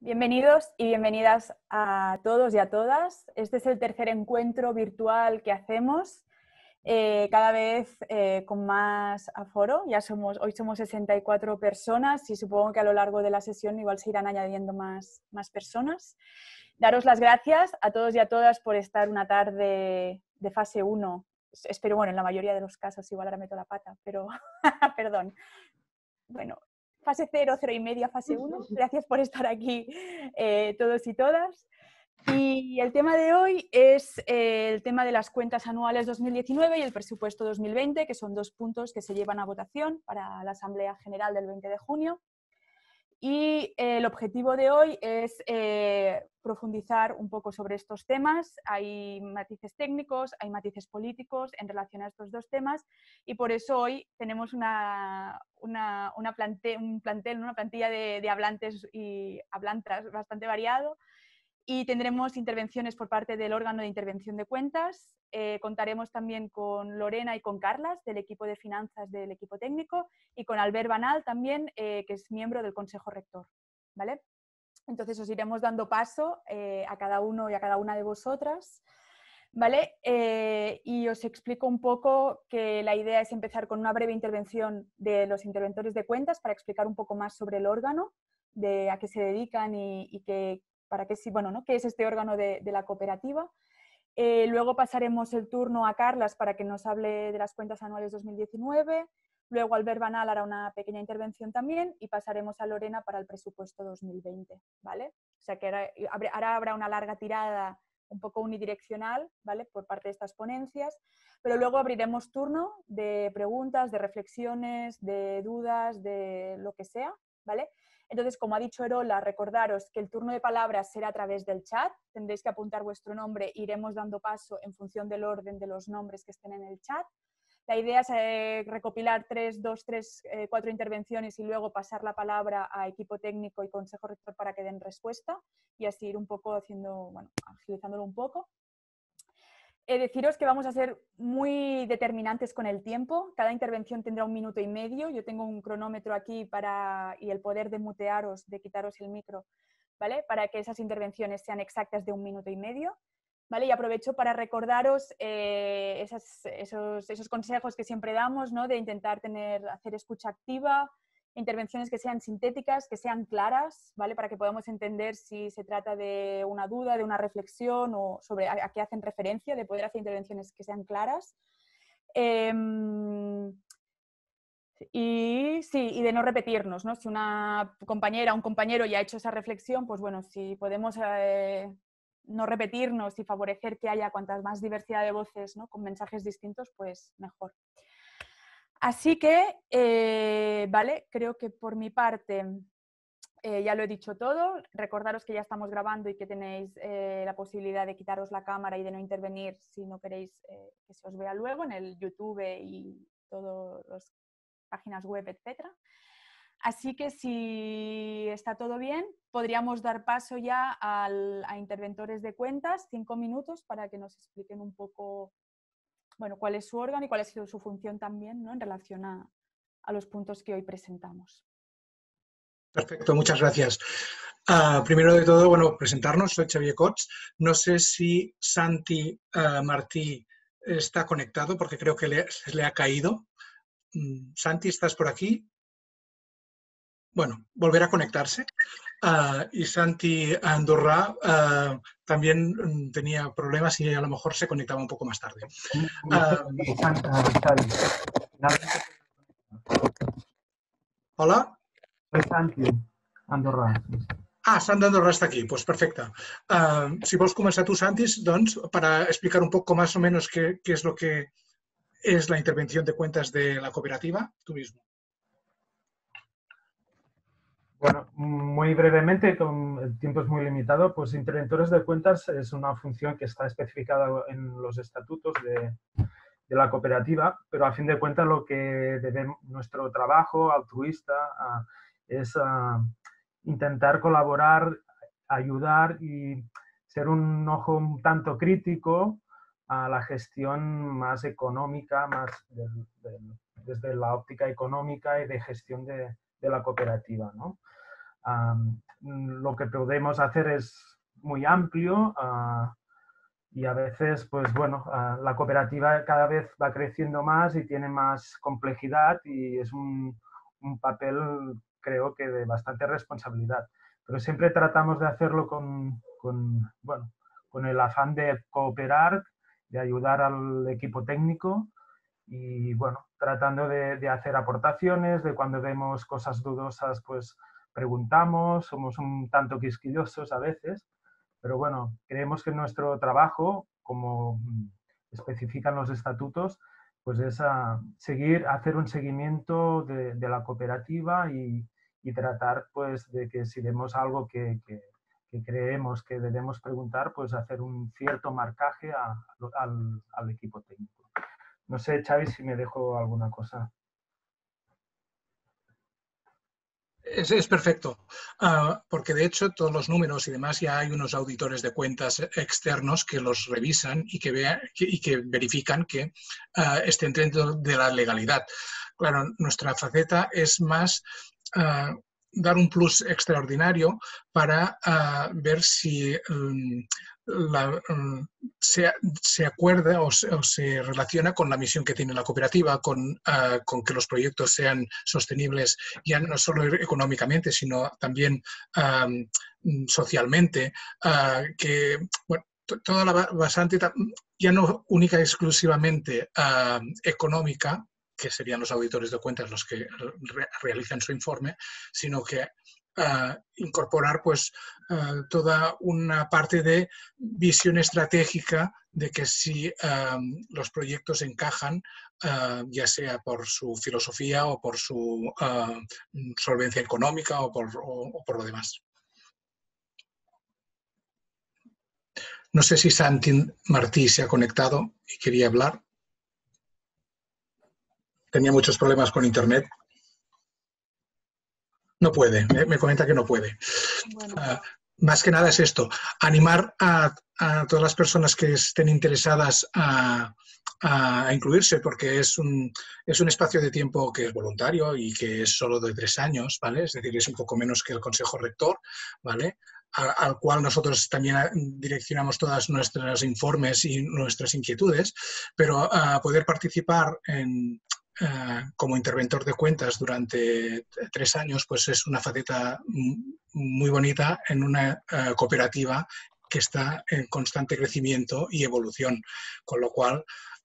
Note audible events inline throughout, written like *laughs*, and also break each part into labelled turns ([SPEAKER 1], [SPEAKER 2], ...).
[SPEAKER 1] Bienvenidos y bienvenidas a todos y a todas. Este es el tercer encuentro virtual que hacemos, eh, cada vez eh, con más aforo. Ya somos, hoy somos 64 personas y supongo que a lo largo de la sesión igual se irán añadiendo más, más personas. Daros las gracias a todos y a todas por estar una tarde de fase 1. Espero, bueno, en la mayoría de los casos, igual ahora meto la pata, pero *laughs* perdón. Bueno, fase 0, 0 y media, fase 1. *laughs* Gracias por estar aquí eh, todos y todas. Y el tema de hoy es eh, el tema de las cuentas anuales 2019 y el presupuesto 2020, que son dos puntos que se llevan a votación para la Asamblea General del 20 de junio. Y eh, el objetivo de hoy es eh, profundizar un poco sobre estos temas. Hay matices técnicos, hay matices políticos en relación a estos dos temas y por eso hoy tenemos una, un plantel, una plantilla de, de hablantes y hablantes bastante variado y tendremos intervenciones por parte del órgano de intervención de cuentas. Eh, contaremos también con Lorena y con Carlas del equipo de finanzas del equipo técnico y con Albert Banal también, eh, que es miembro del Consejo Rector. ¿vale? Entonces os iremos dando paso eh, a cada uno y a cada una de vosotras. ¿Vale? y os explico un poco que la idea es empezar con una breve intervención de los interventores de cuentas para explicar un poco más sobre el órgano, de a qué se dedican y, y qué, para sí bueno, ¿no? qué es este órgano de, la cooperativa. Eh, luego pasaremos el turno a Carlas para que nos hable de las cuentas anuales 2019. Luego Albert Banal hará una pequeña intervención también y pasaremos a Lorena para el presupuesto 2020, ¿vale? O sea que ahora, ahora habrá una larga tirada un poco unidireccional, ¿vale? Por parte de estas ponencias, pero luego abriremos turno de preguntas, de reflexiones, de dudas, de lo que sea, ¿vale? Entonces, como ha dicho Erola, recordaros que el turno de palabras será a través del chat. Tendréis que apuntar vuestro nombre e iremos dando paso en función del orden de los nombres que estén en el chat. La idea es eh, recopilar tres, dos, tres, eh, cuatro intervenciones y luego pasar la palabra a equipo técnico y consejo rector para que den respuesta y así ir un poco haciendo, bueno, agilizándolo un poco. Eh, deciros que vamos a ser muy determinantes con el tiempo. Cada intervención tendrá un minuto y medio. Yo tengo un cronómetro aquí para, y el poder de mutearos, de quitaros el micro, ¿vale? Para que esas intervenciones sean exactas de un minuto y medio. ¿Vale? Y aprovecho para recordaros eh, esos, esos, consejos que siempre damos, ¿no? De intentar tener, hacer escucha activa, intervenciones que sean sintéticas, que sean claras, ¿vale? Para que podamos entender si se trata de una duda, de una reflexión o sobre a, qué hacen referencia, de poder hacer intervenciones que sean claras. Em, y sí, y de no repetirnos, ¿no? Si una compañera o un compañero ya ha hecho esa reflexión, pues bueno, si podemos eh, no repetirnos y favorecer que haya cuantas más diversidad de voces, ¿no? Con mensajes distintos, pues mejor. Así que, eh, vale, creo que por mi parte eh, ya lo he dicho todo. Recordaros que ya estamos grabando y que tenéis eh, la posibilidad de quitaros la cámara y de no intervenir si no queréis que se os vea luego en el YouTube y todas las páginas web, etc. Así que si está todo bien, podríamos dar paso ya a interventores de cuentas, cinco minutos, para que nos expliquen un poco bueno, cuál es su órgano y cuál ha sido su función también ¿no? en relación a, los puntos que hoy presentamos. Perfecto,
[SPEAKER 2] muchas gracias. Ah, primero de todo, bueno, presentarnos, soy Xavier Cots. No sé si Santi ah, Martí está conectado porque creo que le, le ha caído. Mm, Santi, ¿estás por aquí? bueno, volver a conectarse. Ah, y Santi Andorra ah, también mm, tenía problemas y a lo mejor se conectaba un poco más tarde. Ah, Hola. Soy Santi Andorra. Ah, Santi Andorra está aquí, pues perfecta. si vos a tú, Santi, don para explicar un poco más o menos qué es lo que es la intervención de cuentas de la cooperativa, tú mismo.
[SPEAKER 3] Bueno, muy brevemente, con el tiempo es muy limitado, pues interventores de cuentas es una función que está especificada en los estatutos de, la cooperativa, pero a fin de cuentas lo que debe nuestro trabajo altruista ah, es ah, intentar colaborar, ayudar y ser un ojo un tanto crítico a la gestión más económica, más desde la óptica económica y de gestión de, de la cooperativa. ¿no? lo que podemos hacer es muy amplio ah, y a veces, pues bueno, ah, la cooperativa cada vez va creciendo más y tiene más complejidad y es un, papel, creo que, de bastante responsabilidad. Pero siempre tratamos de hacerlo con, con, con el afán de cooperar, de ayudar al equipo técnico y, bueno, tratando de, hacer aportaciones, de cuando vemos cosas dudosas, pues preguntamos, somos un tanto quisquillosos a veces, pero bueno, creemos que nuestro trabajo, como especifican los estatutos, pues es a seguir, hacer un seguimiento de, la cooperativa y, tratar pues de que si vemos algo que, creemos que debemos preguntar, pues hacer un cierto marcaje al equipo técnico. No sé, Xavi, si me dejo alguna
[SPEAKER 4] cosa.
[SPEAKER 2] Es, es, perfecto, ah, porque de hecho todos los números y demás ya hay unos auditores de cuentas externos que los revisan y que, y que verifican que ah, estén dentro de la legalidad. Claro, nuestra faceta es más ah, dar un plus extraordinario para ah, ver si mm, mm, se, acuerda o se, relaciona con la misión que tiene la cooperativa, ah, con, que los proyectos sean sostenibles ya no solo económicamente, sino también ah, mm, socialmente, que toda la bastante ya no única y exclusivamente económica, que serían los auditores de cuentas los que realizan su informe, sino que ah, incorporar pues ah, toda una parte de visión estratégica de que si ah, los proyectos encajan, ya sea por su filosofía o por su solvencia económica o por, por lo demás. No sé si Santi Martí se ha conectado y quería hablar tenía muchos problemas con Internet. No puede, me, comenta que no puede. Ah, más que nada es esto, animar a, todas las personas que estén interesadas a, incluirse porque es un, es un espacio de tiempo que es voluntario y que es solo de tres años, ¿vale? Es decir, es un poco menos que el Consejo Rector, ¿vale? Al, cual nosotros también ah, direccionamos todos nuestros informes y nuestras inquietudes, pero a ah, poder participar en, Ah, como interventor de cuentas durante tres años, pues es una faceta muy bonita en una eh, cooperativa que está en constante crecimiento y evolución, con lo cual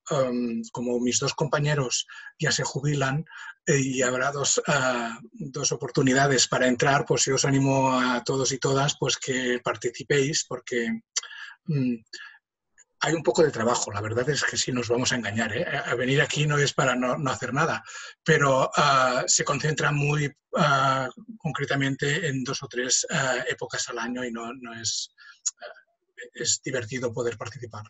[SPEAKER 2] em, como mis dos compañeros ya se jubilan eh, y habrá dos, ah, dos, oportunidades para entrar, pues yo os animo a todos y todas pues que participéis porque mm, hay un poco de trabajo. La verdad es que sí, nos vamos a engañar. ¿eh? A venir aquí no es para no, no hacer nada, pero ah, se concentra muy ah, concretamente en dos o tres ah, épocas al año y no, no es, es divertido poder participar.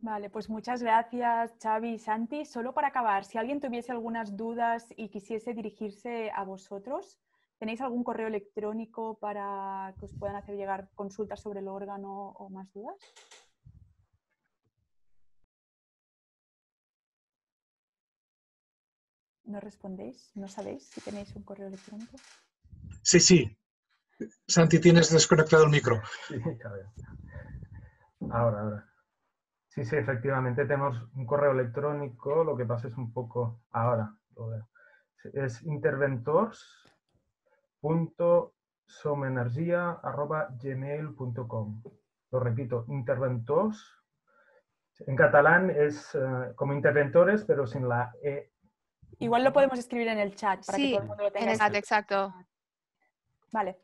[SPEAKER 1] Vale, pues muchas gracias Xavi y Santi. Solo para acabar, si alguien tuviese algunas dudas y quisiese dirigirse a vosotros, ¿Tenéis algún correo electrónico para que os puedan hacer llegar consultas sobre el órgano o más dudas? ¿No respondéis? ¿No sabéis si tenéis un correo electrónico?
[SPEAKER 5] Sí, sí. Santi, tienes desconectado
[SPEAKER 3] el micro. Sí, Ahora, ahora. Sí, sí, efectivamente tenemos un correo electrónico, lo que pasa es un poco ahora. Es interventors www.somenergia.gmail.com Lo repito, interventos En catalán es eh, como interventores, pero sin la
[SPEAKER 1] E. Igual lo podemos escribir en el chat para sí, En el chat, exacto. Vale.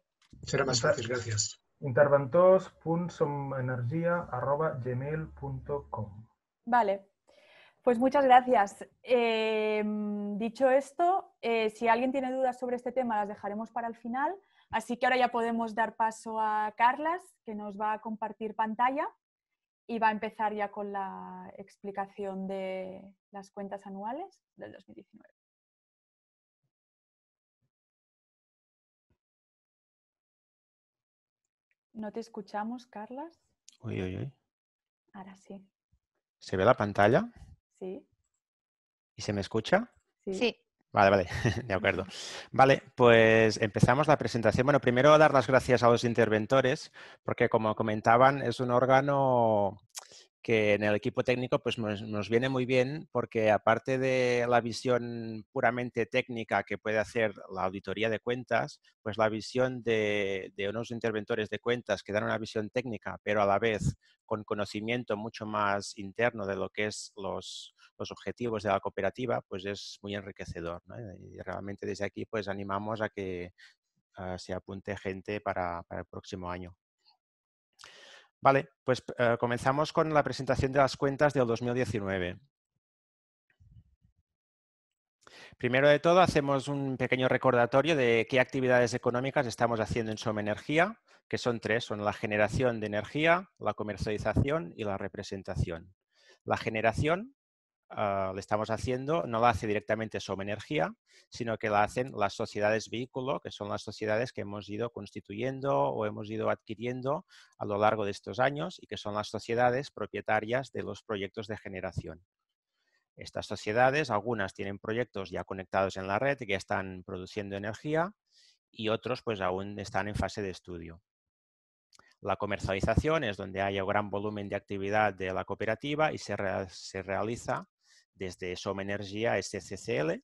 [SPEAKER 3] Será más fácil, gracias. interventors.somenergia.gmail.com
[SPEAKER 1] Vale, pues muchas gracias. Em, dicho esto, eh, si alguien tiene dudas sobre este tema, las dejaremos para el final. Así que ahora ya podemos dar paso a Carlas, que nos va a compartir pantalla y va a empezar ya con la
[SPEAKER 5] explicación de las cuentas anuales del 2019.
[SPEAKER 1] No te escuchamos, Carlas. Uy, uy, uy. Ahora sí.
[SPEAKER 5] ¿Se ve
[SPEAKER 6] la pantalla? Sí. ¿Y se me escucha? Sí. sí. Vale, vale, *laughs* de acuerdo. *laughs* Vale, pues empezamos la presentación. Bueno, primero dar las gracias a los interventores, porque como comentaban, es un órgano que en el equipo técnico pues nos, viene muy bien porque aparte de la visión puramente técnica que puede hacer la auditoría de cuentas, pues la visión de, unos interventores de cuentas que dan una visión técnica, pero a la vez con conocimiento mucho más interno de lo que es los, objetivos de la cooperativa, pues es muy enriquecedor. Y realmente desde aquí pues animamos a que se apunte gente para el próximo año. Vale, pues eh, comenzamos con la presentación de las cuentas del 2019. Primero de todo, hacemos un pequeño recordatorio de qué actividades económicas estamos haciendo en Soma Energía, que son tres, son la generación de energía, la comercialización y la representación. La generación la ah, le estamos haciendo no la hace directamente Som Energía, sino que la hacen las sociedades vehículo, que son las sociedades que hemos ido constituyendo o hemos ido adquiriendo a lo largo de estos años y que son las sociedades propietarias de los proyectos de generación. Estas sociedades, algunas tienen proyectos ya conectados en la red y que están produciendo energía y otros pues aún están en fase de estudio. La comercialización es donde hay un gran volumen de actividad de la cooperativa y se, se realiza desde Somenergía Energía, SCCL.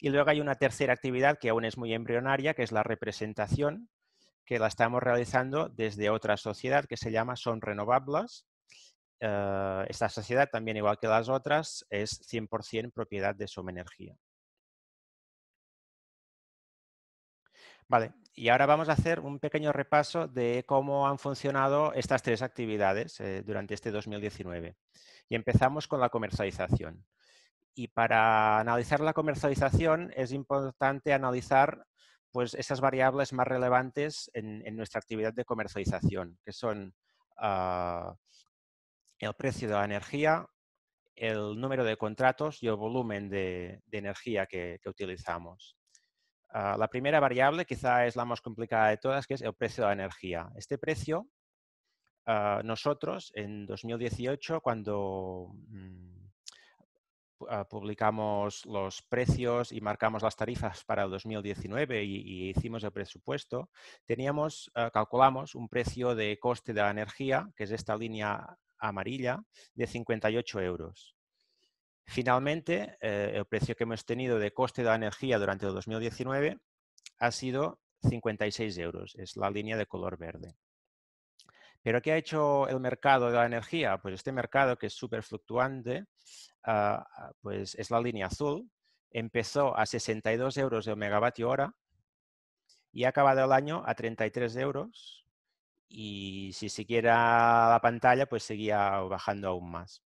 [SPEAKER 6] Y luego hay una tercera actividad que aún es muy embrionaria, que es la representación, que la estamos realizando desde otra sociedad que se llama Son Renovables. Eh, esta sociedad, también igual que las otras, es 100% propiedad de Somenergía. Energía. Vale, y ahora vamos a hacer un pequeño repaso de cómo han funcionado estas tres actividades eh, durante este 2019 y empezamos con la comercialización. Y para analizar la comercialización es importante analizar pues, esas variables más relevantes en, nuestra actividad de comercialización, que son ah, el precio de la energía, el número de contratos y el volumen de, energía que, utilizamos. Ah, la primera variable quizá es la más complicada de todas, que es el precio de la energía. Este precio Ah, nosotros en 2018, cuando mm, ah, publicamos los precios y marcamos las tarifas para 2019 y, hicimos el presupuesto, teníamos, ah, calculamos un precio de coste de la energía, que es esta línea amarilla, de 58 euros. Finalmente, eh, el precio que hemos tenido de coste de la energía durante el 2019 ha sido 56 euros, es la línea de color verde. Pero ¿qué ha hecho el mercado de la energía? Pues este mercado que es súper fluctuante, ah, ah, pues es la línea azul, empezó a 62 euros de megavatio hora y ha acabado el año a 33 euros y si siquiera la pantalla, pues seguía bajando aún más.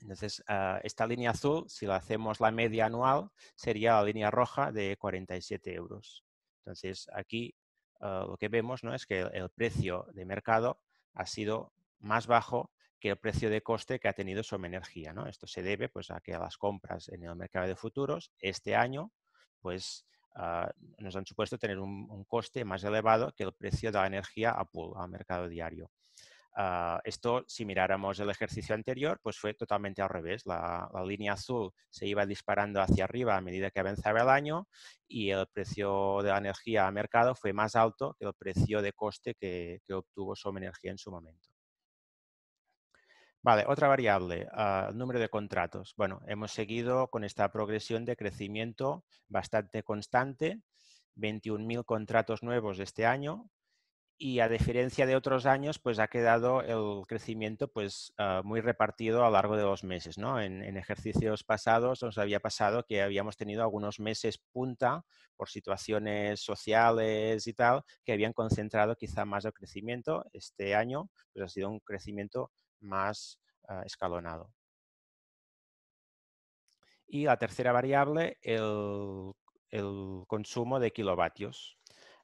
[SPEAKER 6] Entonces, ah, esta línea azul, si la hacemos la media anual, sería la línea roja de 47 euros. Entonces, aquí Ah, lo que vemos es que el, precio de mercado ha sido más bajo que el precio de coste que ha tenido Somenergia. Energía. Esto se debe pues, a que las compras en el mercado de futuros este año pues, ah, nos han supuesto tener un, coste más elevado que el precio de la energía a al mercado diario. Ah, esto, si miráramos el ejercicio anterior, pues fue totalmente al revés. La, línea azul se iba disparando hacia arriba a medida que avanzaba el año y el precio de la energía a mercado fue más alto que el precio de coste que, obtuvo Soma Energía en su momento. Vale, otra variable, el ah, número de contratos. Bueno, hemos seguido con esta progresión de crecimiento bastante constante. 21.000 contratos nuevos este año, y a diferencia de otros años, pues ha quedado el crecimiento pues ah, muy repartido a lo largo de los meses, En, ejercicios pasados nos había pasado que habíamos tenido algunos meses punta por situaciones sociales y tal, que habían concentrado quizá más el crecimiento. Este año pues ha sido un crecimiento más ah, escalonado. Y la tercera variable, el consumo de kilovatios.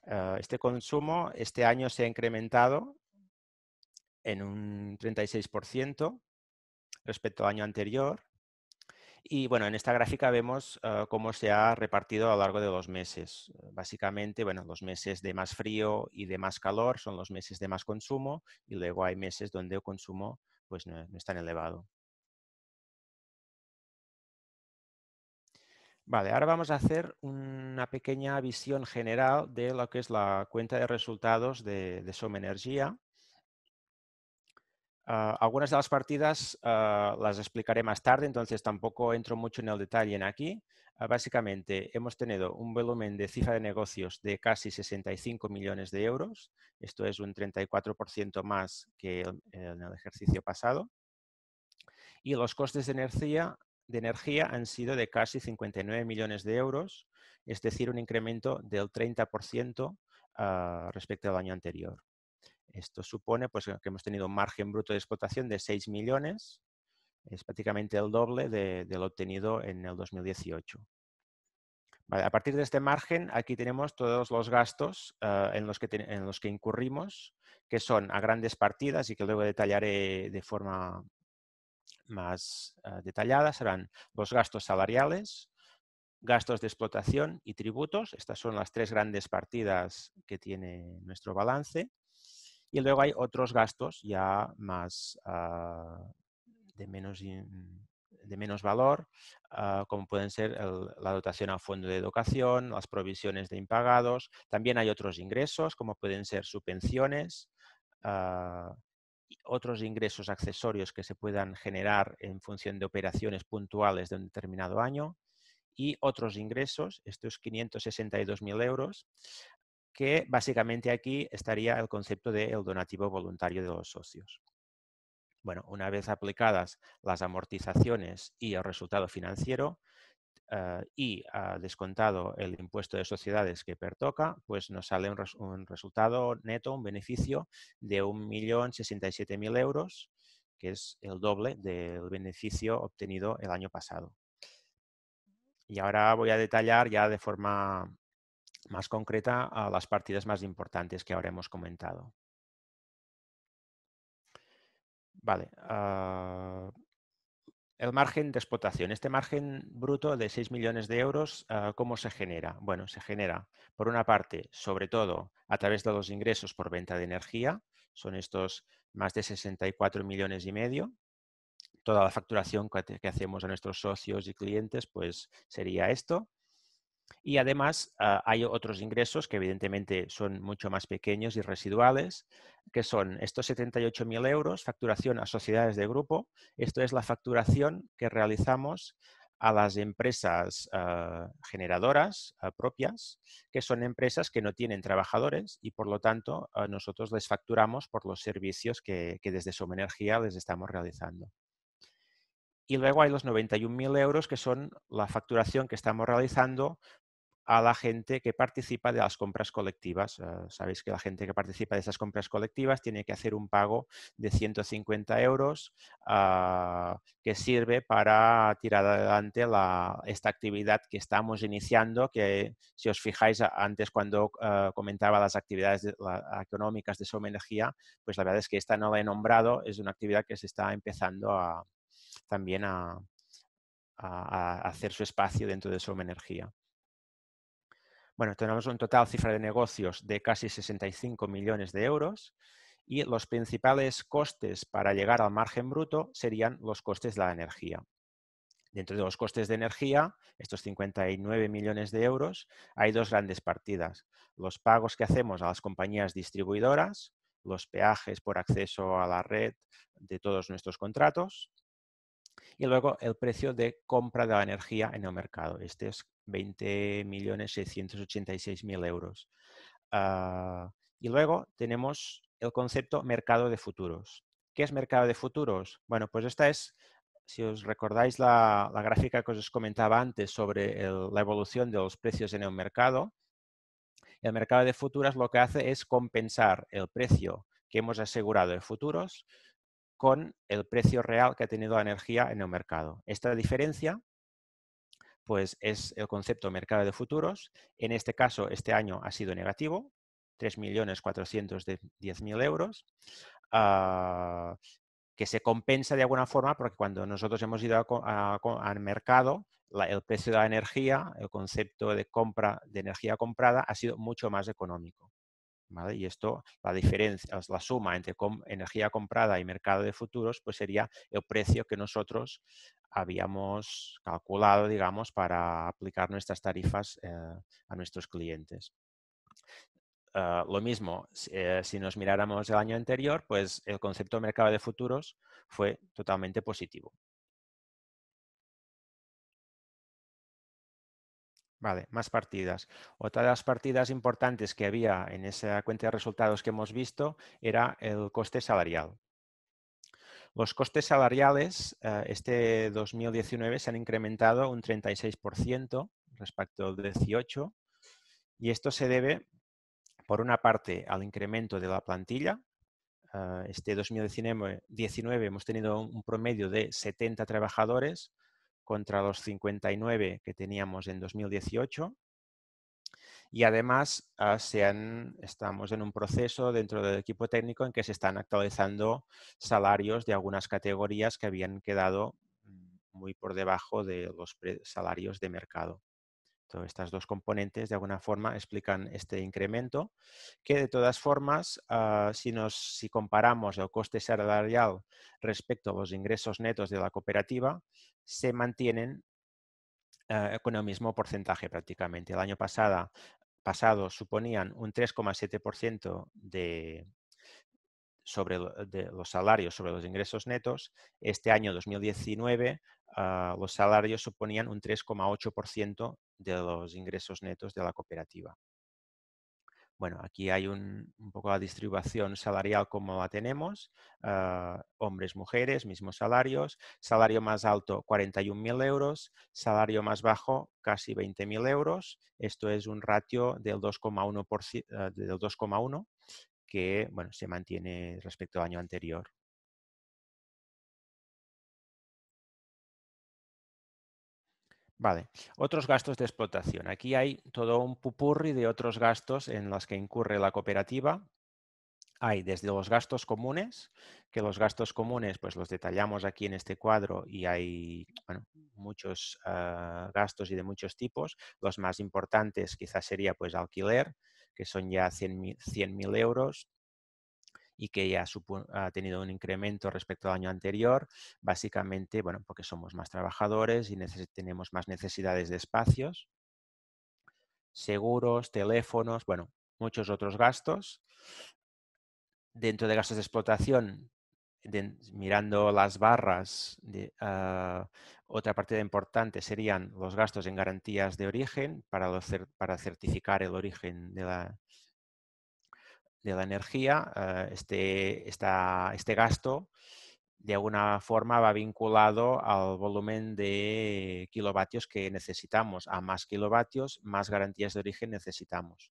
[SPEAKER 6] Eh, este consumo este año se ha incrementado en un 36% respecto al año anterior. Y bueno, en esta gráfica vemos eh, cómo se ha repartido a lo largo de los meses. Básicamente, bueno, los meses de más frío y de más calor son los meses de más consumo y luego hay meses donde el consumo pues, no es tan elevado. Vale, ahora vamos a hacer una pequeña visión general de lo que es la cuenta de resultados de, de Energía. Ah, algunas de las partidas ah, las explicaré más tarde, entonces tampoco entro mucho en el detalle en aquí. Ah, básicamente, hemos tenido un volumen de cifra de negocios de casi 65 millones de euros. Esto es un 34% más que en el ejercicio pasado. Y los costes de energía de energía han sido de casi 59 millones de euros, es decir, un incremento del 30% ah, respecto al año anterior. Esto supone pues, que hemos tenido un margen bruto de explotación de 6 millones, es prácticamente el doble de, lo obtenido en el 2018. a partir de este margen, aquí tenemos todos los gastos ah, en, los que en los que incurrimos, que son a grandes partidas y que luego detallaré de forma más eh, detalladas serán los gastos salariales, gastos de explotación y tributos. Estas son las tres grandes partidas que tiene nuestro balance. Y luego hay otros gastos ya más ah, de, menos de, menos valor, ah, como pueden ser la dotación al fondo de educación, las provisiones de impagados. También hay otros ingresos, como pueden ser subvenciones, ah, otros ingresos accesorios que se puedan generar en función de operaciones puntuales de un determinado año y otros ingresos, estos 562.000 euros, que básicamente aquí estaría el concepto del el donativo voluntario de los socios. Bueno, una vez aplicadas las amortizaciones y el resultado financiero, eh, y descontado el impuesto de sociedades que pertoca, pues nos sale un, resultado neto, un beneficio de 1.067.000 euros, que es el doble del beneficio obtenido el año pasado. Y ahora voy a detallar ya de forma más concreta ah, las partidas más importantes que ahora hemos comentado. Vale, ah, el margen de explotación. Este margen bruto de 6 millones de euros, ah, ¿cómo se genera? Bueno, se genera, por una parte, sobre todo a través de los ingresos por venta de energía, son estos más de 64 millones y medio. Toda la facturación que hacemos a nuestros socios y clientes, pues sería esto. Y además ah, hay otros ingresos que evidentemente son mucho más pequeños y residuales, que son estos 78.000 euros, facturación a sociedades de grupo. Esto es la facturación que realizamos a las empresas ah, generadoras ah, propias, que son empresas que no tienen trabajadores y por lo tanto nosotros les facturamos por los servicios que, que desde Soma Energía les estamos realizando. Y luego hay los 91.000 euros que son la facturación que estamos realizando a la gente que participa de las compras colectivas. Ah, sabéis que la gente que participa de esas compras colectivas tiene que hacer un pago de 150 euros ah, que sirve para tirar adelante esta actividad que estamos iniciando, que si os fijáis antes cuando ah, comentaba las actividades económicas de Soma Energía, pues la verdad es que esta no la he nombrado, es una actividad que se está empezando a, también a, hacer su espacio dentro de Soma Energía. Bueno, tenemos un total cifra de negocios de casi 65 millones de euros y los principales costes para llegar al margen bruto serían los costes de la energía. Dentro de los costes de energía, estos 59 millones de euros, hay dos grandes partidas. Los pagos que hacemos a las compañías distribuidoras, los peajes por acceso a la red de todos nuestros contratos y luego el precio de compra de la energía en el mercado. Este es 20.686.000 euros. Ah, y luego tenemos el concepto mercado de futuros. ¿Qué es mercado de futuros? Bueno, pues esta es, si os recordáis la, gráfica que os comentaba antes sobre la evolución de los precios en el mercado, el mercado de futuros lo que hace es compensar el precio que hemos asegurado de futuros con el precio real que ha tenido la energía en el mercado. Esta diferencia pues es el concepto mercado de futuros. En este caso, este año ha sido negativo, 3.410.000 euros, ah, que se compensa de alguna forma porque cuando nosotros hemos ido al mercado, el precio de la energía, el concepto de compra de energía comprada ha sido mucho más económico. Y esto, la diferencia, la suma entre energía comprada y mercado de futuros, pues sería el precio que nosotros habíamos calculado, digamos, para aplicar nuestras tarifas eh, a nuestros clientes. Ah, lo mismo, eh, si nos miráramos el año anterior, pues el concepto de mercado de futuros fue totalmente positivo. Vale, más partidas. Otra de las partidas importantes que había en esa cuenta de resultados que hemos visto era el coste salarial. Los costes salariales eh, este 2019 se han incrementado un 36% respecto al 18 y esto se debe, por una parte, al incremento de la plantilla. Eh, este 2019 hemos tenido un promedio de 70 trabajadores, contra los 59 que teníamos en 2018. Y además ah, estamos en un proceso dentro del equipo técnico en que se están actualizando salarios de algunas categorías que habían quedado mm, muy por debajo de los salarios de mercado estas dos componentes de alguna forma explican este incremento, que de todas formas, ah, si, nos, si comparamos el coste salarial respecto a los ingresos netos de la cooperativa, se mantienen ah, con el mismo porcentaje prácticamente. El año pasado, suponían un 3,7% de, sobre de los salarios sobre los ingresos netos. Este año 2019 Ah, los salarios suponían un 3,8% de los ingresos netos de la cooperativa. Bueno, aquí hay un, poco la distribución salarial como la tenemos, ah, hombres, mujeres, mismos salarios, salario más alto 41.000 euros, salario más bajo casi 20.000 euros, esto es un ratio del 2,1%, ah, del 2,1 que bueno, se
[SPEAKER 5] mantiene respecto al año anterior. Vale. Otros gastos de explotación. Aquí hay
[SPEAKER 6] todo un pupurri de otros gastos en los que incurre la cooperativa. Hay desde los gastos comunes, que los gastos comunes pues los detallamos aquí en este cuadro y hay muchos ah, gastos y de muchos tipos. Los más importantes quizás sería pues alquiler, que son ya 100.000 euros, y que ya ha tenido un incremento respecto al año anterior, básicamente, bueno, porque somos más trabajadores y tenemos más necesidades de espacios, seguros, teléfonos, bueno, muchos otros gastos. Dentro de gastos de explotación, mirando las barras, ah, otra partida importante serían los gastos en garantías de origen para, para certificar el origen de la, de la energía, eh, este, este gasto de alguna forma va vinculado al volumen de kilovatios que necesitamos. A más kilovatios, más garantías de origen necesitamos.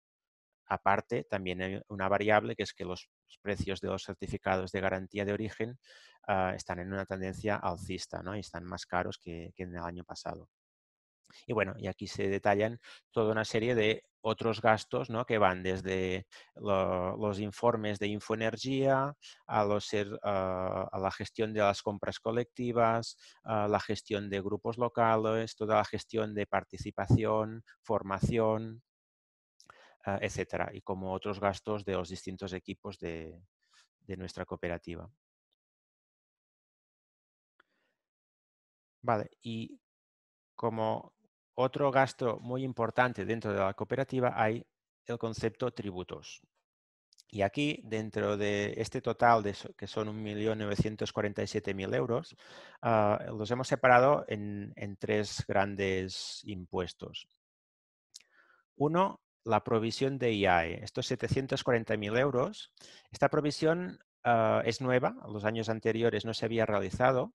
[SPEAKER 6] Aparte, también hay una variable que es que los precios de los certificados de garantía de origen eh, están en una tendencia alcista ¿no? y están más caros que, en el año pasado. Y bueno, y aquí se detallan toda una serie de otros gastos que van desde los informes de infoenergía a, los, ah, a la gestión de las compras colectivas, a la gestión de grupos locales, toda la gestión de participación, formación, ah, etcétera, y como otros gastos de los distintos equipos de, de nuestra cooperativa. Vale, y como otro gasto muy importante dentro de la cooperativa hay el concepto tributos. Y aquí, dentro de este total, de, que son 1.947.000 euros, ah, los hemos separado en, tres grandes impuestos. Uno, la provisión de IAE, estos 740.000 euros. Esta provisión ah, es nueva, los años anteriores no se había realizado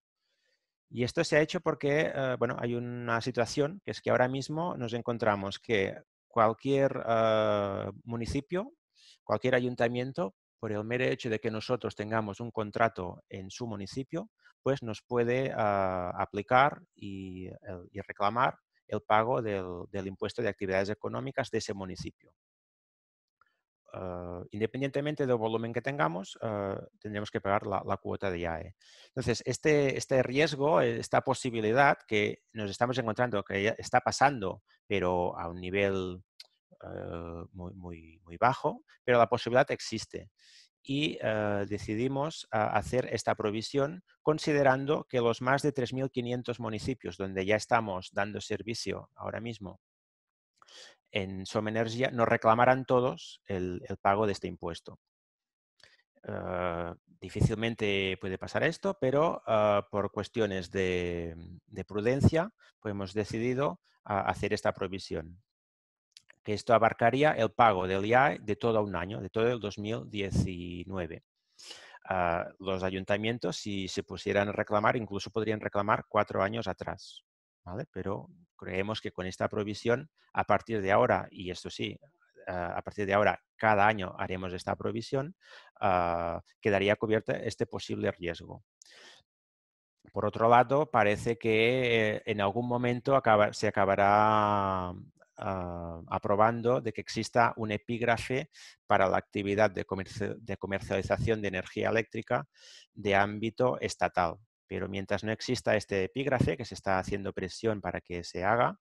[SPEAKER 6] y esto se ha hecho porque, eh, hay una situación que es que ahora mismo nos encontramos que cualquier eh, municipio, cualquier ayuntamiento, por el mero hecho de que nosotros tengamos un contrato en su municipio, pues nos puede eh, aplicar y, reclamar el pago del impuesto de actividades económicas de ese municipio. Ah, independientemente del volumen que tengamos, ah, tendremos que pagar la, cuota de IAE. Entonces, este, este riesgo, eh, esta posibilidad que nos estamos encontrando, que está pasando, pero a un nivel ah, muy, bajo, pero la posibilidad existe. Y decidimos hacer esta provisión considerando que los más de 3.500 municipios donde ya estamos dando servicio ahora mismo en Som Energía no reclamarán todos el, pago de este impuesto. Eh, difícilmente puede pasar esto, pero eh, por cuestiones de, prudencia pues hemos decidido hacer esta provisión, que esto abarcaría el pago del IAE de todo un año, de todo el 2019. Eh, los ayuntamientos, si se pusieran a reclamar, incluso podrían reclamar cuatro años atrás, ¿vale? Creemos que con esta provisión, a partir de ahora, y esto sí, ah, a partir de ahora cada año haremos esta provisión, ah, quedaría cubierta este posible riesgo. Por otro lado, parece que eh, en algún momento se acabará ah, aprobando de que exista un epígrafe para la actividad de, comercialización de energía eléctrica de ámbito estatal. Pero mientras no exista este epígrafe que se está haciendo presión para que se haga,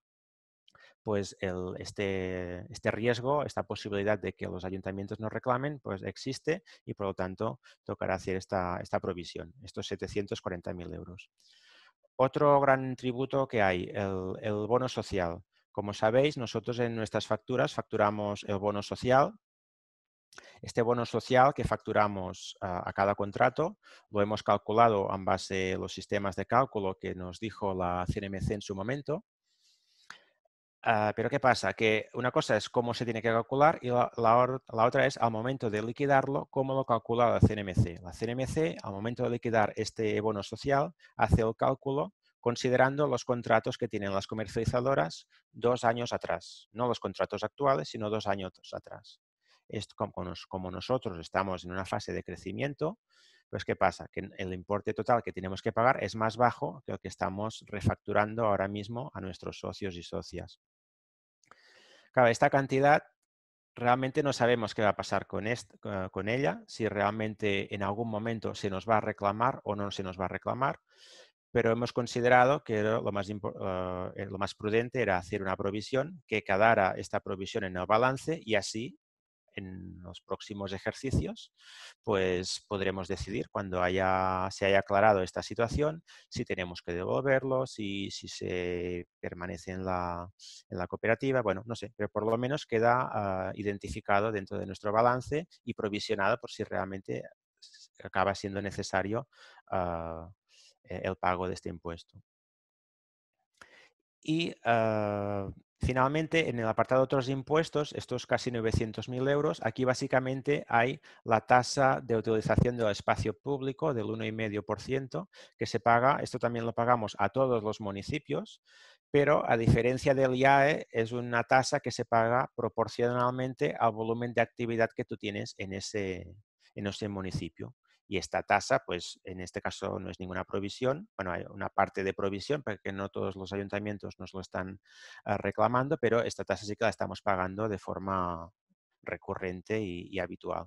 [SPEAKER 6] pues este, este, riesgo, esta posibilidad de que los ayuntamientos no reclamen, pues existe y por lo tanto tocará hacer esta, provisión, estos 740.000 euros. Otro gran tributo que hay, el bono social. Como sabéis, nosotros en nuestras facturas facturamos el bono social, este bono social que facturamos a, cada contrato lo hemos calculado en base a los sistemas de cálculo que nos dijo la CNMC en su momento. Ah, pero ¿qué pasa? Que una cosa es cómo se tiene que calcular y la, la, otra es al momento de liquidarlo, cómo lo calcula la CNMC. La CNMC al momento de liquidar este bono social hace el cálculo considerando los contratos que tienen las comercializadoras dos años atrás. No los contratos actuales, sino dos años atrás como nosotros estamos en una fase de crecimiento, pues ¿qué pasa? Que el importe total que tenemos que pagar es más bajo que el que estamos refacturando ahora mismo a nuestros socios y socias. esta cantidad realmente no sabemos qué va a pasar con, con ella, si realmente en algún momento se nos va a reclamar o no se nos va a reclamar, pero hemos considerado que lo más, eh, lo más prudente era hacer una provisión que quedara esta provisión en el balance y así en los próximos ejercicios, pues podremos decidir cuando haya, se haya aclarado esta situación si tenemos que devolverlo, si, si se permanece en la, en la, cooperativa, bueno, no sé, pero por lo menos queda ah, identificado dentro de nuestro balance y provisionado por si realmente acaba siendo necesario ah, e, el pago de este impuesto. Y ah, Finalmente, en el apartado de otros impuestos, estos casi 900.000 euros, aquí básicamente hay la tasa de utilización del espacio público del 1,5% que se paga, esto también lo pagamos a todos los municipios, pero a diferencia del IAE es una tasa que se paga proporcionalmente al volumen de actividad que tú tienes en ese, ese municipio y esta tasa, pues en este caso no es ninguna provisión, bueno, hay una parte de provisión porque no todos los ayuntamientos nos lo están eh, reclamando, pero esta tasa sí que la estamos pagando de forma recurrente y, habitual.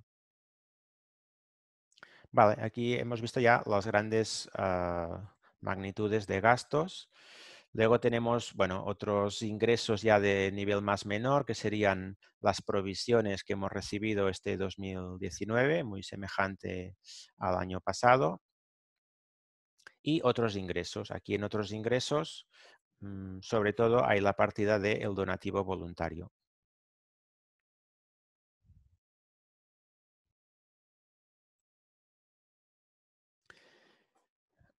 [SPEAKER 6] Vale, aquí hemos visto ya las grandes ah, magnitudes de gastos. Luego tenemos, bueno, otros ingresos ya de nivel más menor, que serían las provisiones que hemos recibido este 2019, muy semejante al año pasado. Y otros ingresos. Aquí en otros
[SPEAKER 5] ingresos, mm, sobre todo, hay la partida del donativo voluntario.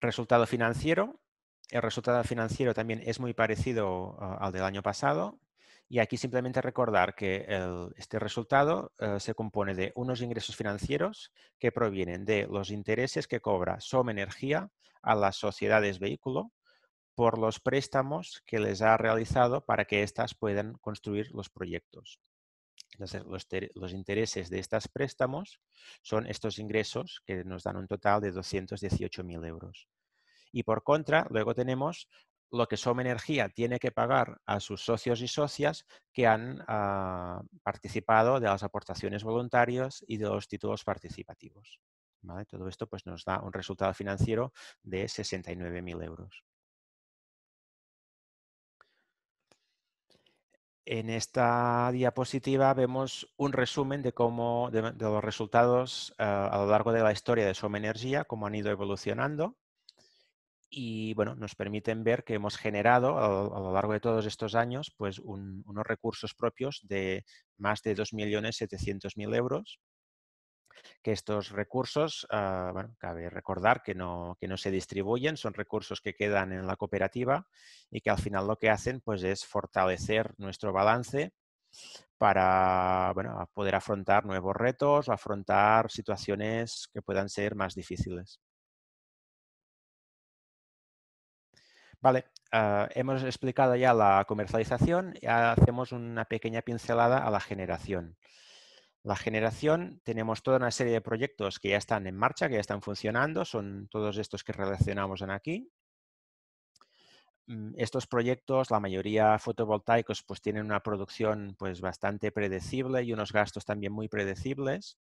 [SPEAKER 5] Resultado financiero el resultado
[SPEAKER 6] financiero también es muy parecido ah, al del año pasado. Y aquí simplemente recordar que este resultado eh, se compone de unos ingresos financieros que provienen de los intereses que cobra Som Energía a las sociedades vehículo por los préstamos que les ha realizado para que éstas puedan construir los proyectos. los, los, intereses de estos préstamos son estos ingresos que nos dan un total de 218.000 euros. Y por contra, luego tenemos lo que Soma Energía tiene que pagar a sus socios y socias que han ah, participado de las aportaciones voluntarias y de los títulos participativos. Todo esto pues, nos da un resultado financiero de 69.000 euros. En esta diapositiva vemos un resumen de, cómo, de, los resultados ah, a lo largo de la historia de Soma Energía, cómo han ido evolucionando y bueno, nos permiten ver que hemos generado a, lo largo de todos estos años pues, unos recursos propios de más de 2.700.000 euros que estos recursos, ah, cabe recordar que no, que no, se distribuyen, son recursos que quedan en la cooperativa y que al final lo que hacen pues, es fortalecer nuestro balance para poder afrontar nuevos retos, afrontar situaciones que puedan ser más difíciles. Vale, ah, hemos explicado ya la comercialización, ya hacemos una pequeña pincelada a la generación. La generación, tenemos toda una serie de proyectos que ya están en marcha, que ya están funcionando, son todos estos que relacionamos en aquí. Mm, estos proyectos, la mayoría fotovoltaicos, pues tienen una producción pues, bastante predecible y unos gastos también muy predecibles.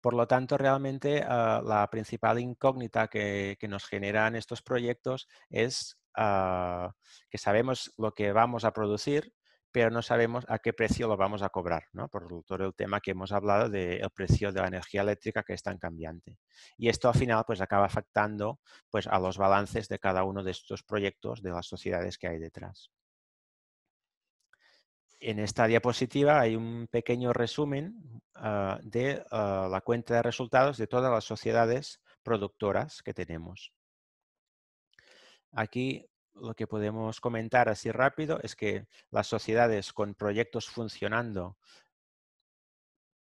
[SPEAKER 6] Por lo tanto, realmente ah, la principal incógnita que, nos generan estos proyectos es ah, que sabemos lo que vamos a producir, pero no sabemos a qué precio lo vamos a cobrar, por todo el tema que hemos hablado del precio de la energía eléctrica que es tan cambiante. Y esto al final pues, acaba afectando pues, a los balances de cada uno de estos proyectos, de las sociedades que hay detrás en esta diapositiva hay un pequeño resumen ah, de ah, la cuenta de resultados de todas las sociedades productoras que tenemos. Aquí lo que podemos comentar así rápido es que las sociedades con proyectos funcionando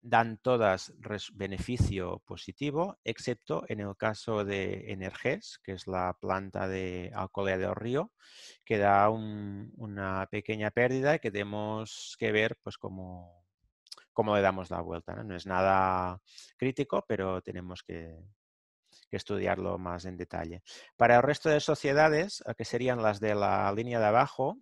[SPEAKER 6] dan todas beneficio positivo, excepto en el caso de Energés, que es la planta de alcoholía del Río, que da una pequeña pérdida y que tenemos que ver pues, cómo, le damos la vuelta. ¿no? es nada crítico, pero tenemos que estudiarlo más en detalle. Para el resto de sociedades, eh, que serían las de la línea de abajo,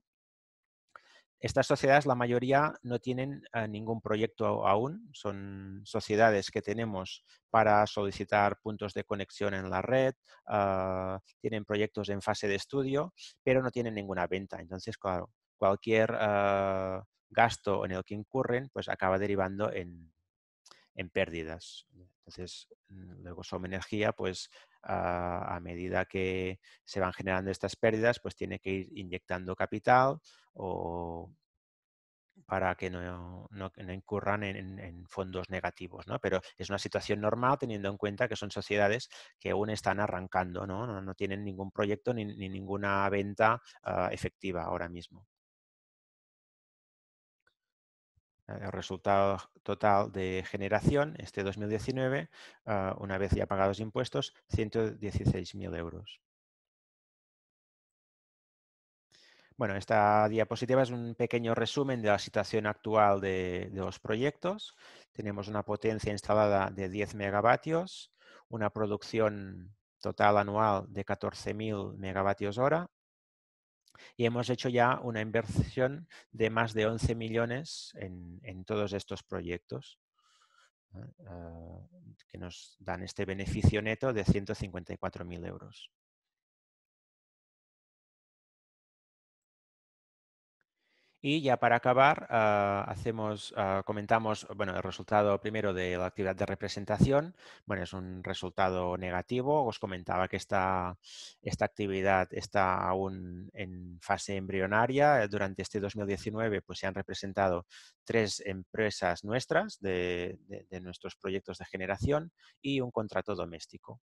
[SPEAKER 6] estas sociedades, la mayoría, no tienen eh, ningún proyecto aún. Son sociedades que tenemos para solicitar puntos de conexión en la red, ah, tienen proyectos en fase de estudio, pero no tienen ninguna venta. Entonces, claro, cualquier ah, gasto en el que incurren, pues acaba derivando en, pérdidas. Entonces, mm, luego son Energía, pues a, medida que se van generando estas pérdidas, pues tiene que ir inyectando capital o para que no, no, incurran en, fondos negativos, ¿no? Pero es una situación normal teniendo en cuenta que son sociedades que aún están arrancando, ¿no? tienen ningún proyecto ni, ninguna venta ah, efectiva ahora mismo. el eh, resultado total de generación este 2019, ah, una vez ya pagados impuestos, 116.000 euros. Bueno, esta diapositiva es un pequeño resumen de la situación actual de, de los proyectos. Tenemos una potencia instalada de 10 megavatios, una producción total anual de 14.000 megavatios hora, y hemos hecho ya una inversión de más de 11 millones en, todos estos proyectos ¿eh? ah, que nos dan este beneficio neto de 154.000 euros. Y ya para acabar, ah, hacemos, ah, comentamos el resultado primero de la actividad de representación. Bueno, es un resultado negativo. Os comentaba que esta, actividad está aún en fase embrionaria. Eh, durante este 2019 pues, se han representado tres empresas nuestras de nuestros proyectos de generación y un contrato doméstico.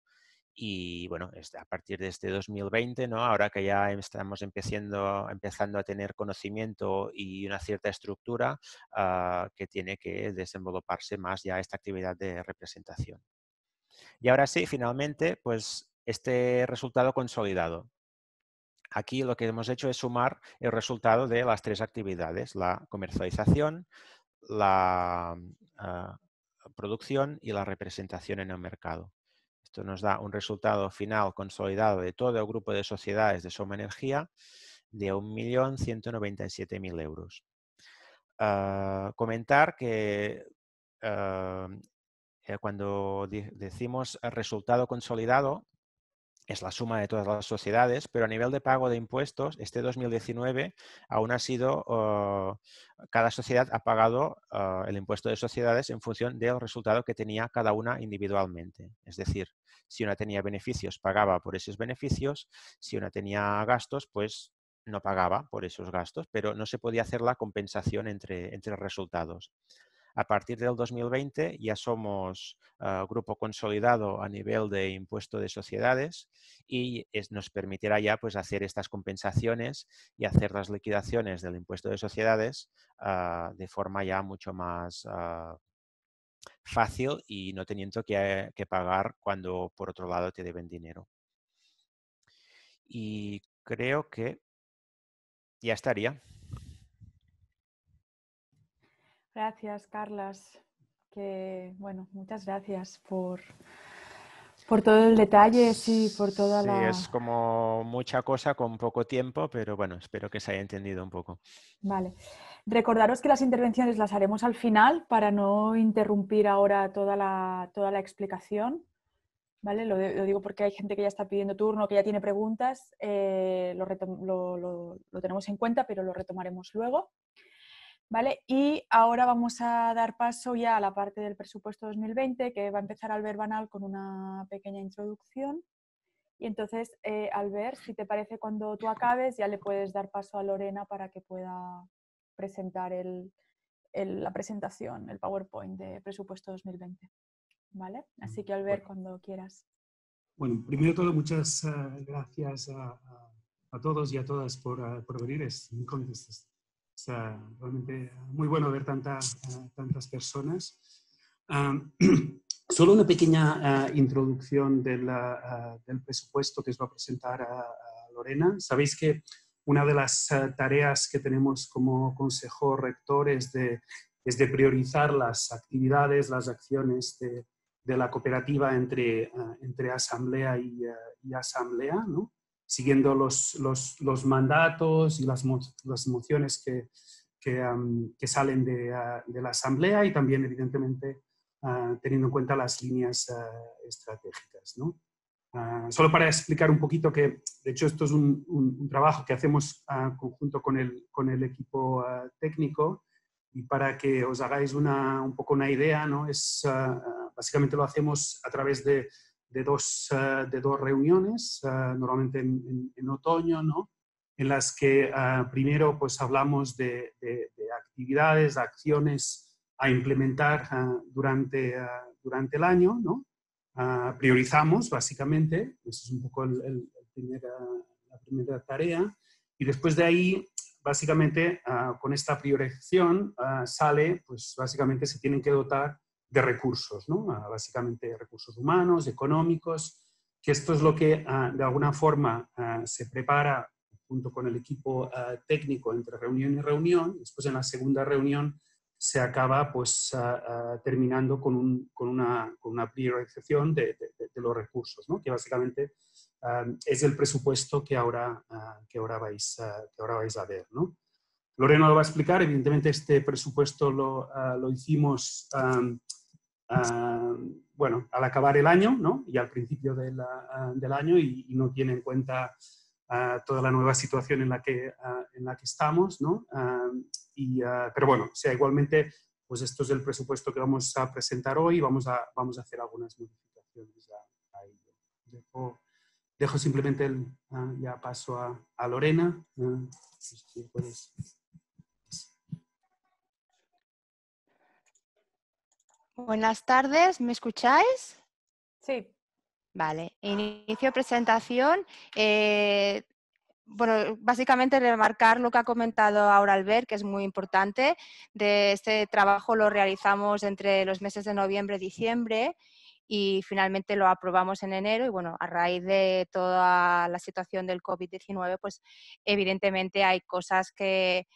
[SPEAKER 6] Y bueno, este, a partir de este 2020, ¿no? ahora que ya estamos empezando, empezando a tener conocimiento y una cierta estructura ah, que tiene que desenvoluparse más ya esta actividad de representación. Y ahora sí, finalmente, pues este resultado consolidado. Aquí lo que hemos hecho es sumar el resultado de las tres actividades, la comercialización, la ah, producción y la representación en el mercado. Esto nos da un resultado final consolidado de todo el grupo de sociedades de Soma Energía de 1.197.000 euros. Ah, comentar que ah, eh, cuando decimos resultado consolidado, es la suma de todas las sociedades, pero a nivel de pago de impuestos, este 2019 aún ha sido, oh, cada sociedad ha pagado oh, el impuesto de sociedades en función del resultado que tenía cada una individualmente. Es decir, si una tenía beneficios, pagaba por esos beneficios, si una tenía gastos, pues no pagaba por esos gastos, pero no se podía hacer la compensación entre, entre resultados. A partir del 2020 ya somos ah, grupo consolidado a nivel de impuesto de sociedades y nos permitirá ya pues, hacer estas compensaciones y hacer las liquidaciones del impuesto de sociedades ah, de forma ya mucho más ah, fácil y no teniendo que pagar cuando por otro lado te deben dinero. Y creo que ya estaría.
[SPEAKER 1] Gracias, Carlas. Que, bueno, muchas gracias por, por todo el detalle, y pues por toda sí, Es
[SPEAKER 6] como mucha cosa con poco tiempo, pero bueno, espero que se haya entendido un poco.
[SPEAKER 1] Vale. Recordaros que las intervenciones las haremos al final para no interrumpir ahora toda la, toda la explicación. ¿Vale? Lo, digo porque hay gente que ya está pidiendo turno, que ya tiene preguntas. Eh, lo, lo tenemos en cuenta, pero lo retomaremos luego. ¿Vale? Y ahora vamos a dar paso ya a la parte del presupuesto 2020, que va a empezar Albert Banal con una pequeña introducción. Y entonces, eh, Albert, si te parece, cuando tú acabes, ya le puedes dar paso a Lorena para que pueda presentar la presentación, el PowerPoint de presupuesto 2020. ¿Vale? Así que, Albert, cuando quieras.
[SPEAKER 7] Bueno, primero de todo, muchas eh, gracias a, todos y a todas por, uh, por venir. Es, realmente muy bueno ver tanta, tantas personas. *clears throat* solo una pequeña eh, introducción eh, del presupuesto que os va a presentar a, Lorena. Sabéis que una de las eh, tareas que tenemos como consejo rector es de, es de priorizar las actividades, las acciones de, de la cooperativa entre, entre asamblea y, y asamblea, ¿no? siguiendo los, los, mandatos y las, las mociones que, que, salen ah, de, la Asamblea y también, evidentemente, ah, teniendo en cuenta las líneas ah, estratégicas. ¿no? solo para explicar un poquito que, de hecho, esto es un, un, trabajo que hacemos conjunto con el, con el equipo técnico y para que os hagáis una, un poco una idea, ¿no? es, básicamente lo hacemos a través de de dos, ah, de dos reuniones, ah, normalmente en, otoño, ¿no? en las que ah, primero pues, hablamos de, actividades, acciones a implementar durante, durante el año. ¿no? priorizamos, básicamente, esa es un poco la primera tarea. Y después de ahí, básicamente, con esta priorización sale, pues básicamente se tienen que dotar de recursos, ¿no? Ah, básicamente recursos humanos, económicos, que esto es lo que ah, de alguna forma ah, se prepara junto con el equipo técnico entre reunión y reunión. Después en la segunda reunión se acaba pues terminando con, un, con, una, con una, priorización de, los recursos, ¿no? que básicamente es el presupuesto que ahora, que ahora, vais, que ahora vais a ver. ¿no? Lorena lo va a explicar. Evidentemente, este presupuesto lo, lo hicimos Ah, bueno, al acabar el año ¿no? y al principio ah, del año y, no tiene en cuenta ah, toda la nueva situación en la que, en la que estamos. ¿no? Y, pero bueno, sea, igualmente, pues esto es el presupuesto que vamos a presentar hoy vamos a, vamos a hacer algunas modificaciones a, ello. Dejo, simplemente el, ya paso a, Lorena.
[SPEAKER 8] Buenas tardes, ¿me escucháis? Sí. Vale, inicio presentación. Eh, bueno, básicamente remarcar lo que ha comentado ahora Albert, que es muy importante. De este trabajo lo realizamos entre los meses de noviembre y diciembre y finalmente lo aprobamos en enero y bueno, a raíz de toda la situación del COVID-19, pues evidentemente hay cosas que,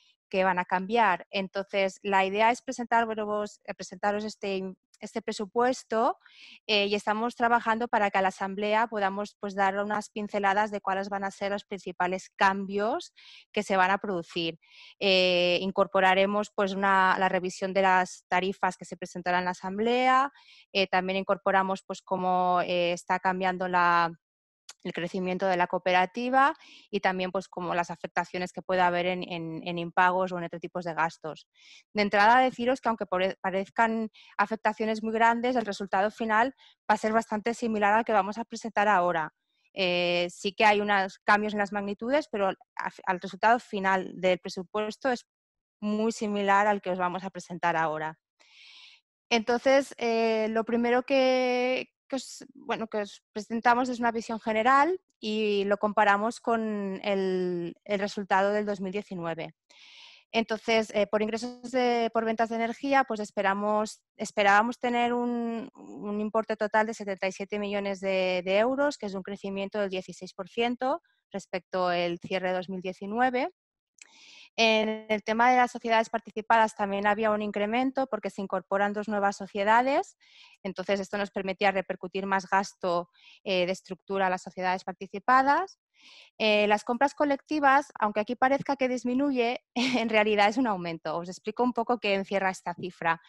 [SPEAKER 8] van a cambiar. Entonces, la idea es presentar, bueno, eh, presentaros este, este presupuesto eh, y estamos trabajando para que a la Asamblea podamos pues, dar unas pinceladas de cuáles van a ser los principales cambios que se van a producir. Eh, incorporaremos pues, la revisión de las tarifas que se presentarán en la Asamblea, también incorporamos pues, cómo está cambiando la el crecimiento de la cooperativa y también pues como las afectaciones que pueda haber en, impagos o en otros tipos de gastos. De entrada deciros que aunque parezcan afectaciones muy grandes, el resultado final va a ser bastante similar al que vamos a presentar ahora. Eh, sí que hay unos cambios en las magnitudes, pero el resultado final del presupuesto es muy similar al que os vamos a presentar ahora. Entonces, eh, lo primero que, que os, bueno, que os presentamos es una visión general y lo comparamos con el, resultado del 2019. Entonces, eh, por ingresos de, por ventas de energía, pues esperamos, esperábamos tener un, importe total de 77 millones de, de, euros, que es un crecimiento del 16% respecto al cierre de 2019. En el tema de las sociedades participadas también había un incremento porque se incorporan dos nuevas sociedades, entonces esto nos permitía repercutir más gasto eh, de estructura a las sociedades participadas. Eh, las compras colectivas, aunque aquí parezca que disminuye, *laughs* en realidad es un aumento. Os explico un poco qué encierra esta cifra.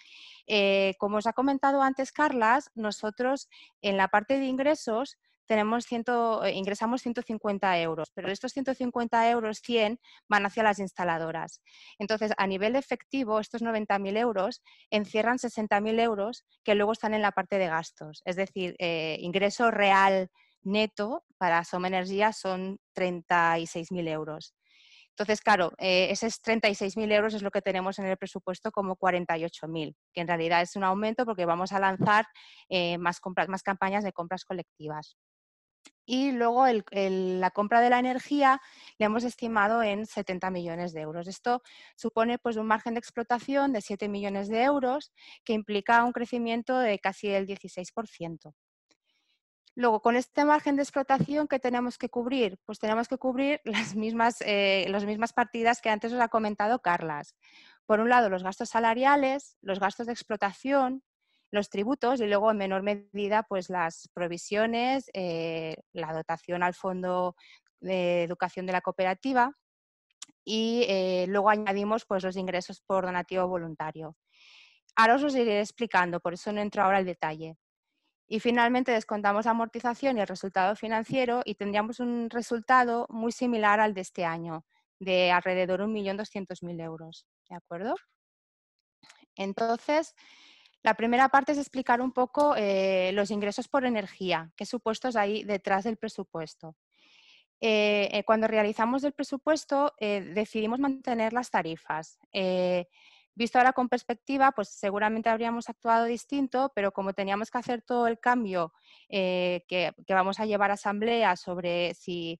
[SPEAKER 8] Eh, como os ha comentado antes Carlas, nosotros en la parte de ingresos tenemos eh, ingresamos 150 euros, pero de estos 150 euros, 100, van hacia las instaladoras. Entonces, a nivel efectivo, estos 90.000 euros encierran 60.000 euros que luego están en la parte de gastos. Es decir, eh, ingreso real neto para Soma Energía son 36.000 euros. Entonces, claro, eh, esos 36.000 euros es lo que tenemos en el presupuesto como 48.000, que en realidad es un aumento porque vamos a lanzar más campañas de compras colectivas y luego la compra de la energía la hemos estimado en 70 millones de euros. Esto supone pues, un margen de explotación de 7 millones de euros, que implica un crecimiento de casi el 16%. Luego, con este margen de explotación, ¿qué tenemos que cubrir? Pues tenemos que cubrir las mismas, eh, las mismas partidas que antes os ha comentado Carlas. Por un lado, los gastos salariales, los gastos de explotación, los tributos y luego en menor medida pues las provisiones, eh, la dotación al fondo de educación de la cooperativa y eh, luego añadimos pues los ingresos por donativo voluntario. Ahora os los iré explicando, por eso no entro ahora al detalle. Y finalmente descontamos la amortización y el resultado financiero y tendríamos un resultado muy similar al de este año, de alrededor de 1.200.000 euros. ¿De acuerdo? Entonces, la primera parte es explicar un poco eh, los ingresos por energía, qué supuestos hay detrás del presupuesto. Eh, eh, cuando realizamos el presupuesto, decidimos mantener las tarifas. visto ahora con perspectiva, pues seguramente habríamos actuado distinto, pero como teníamos que hacer todo el cambio que, vamos a llevar a asamblea sobre si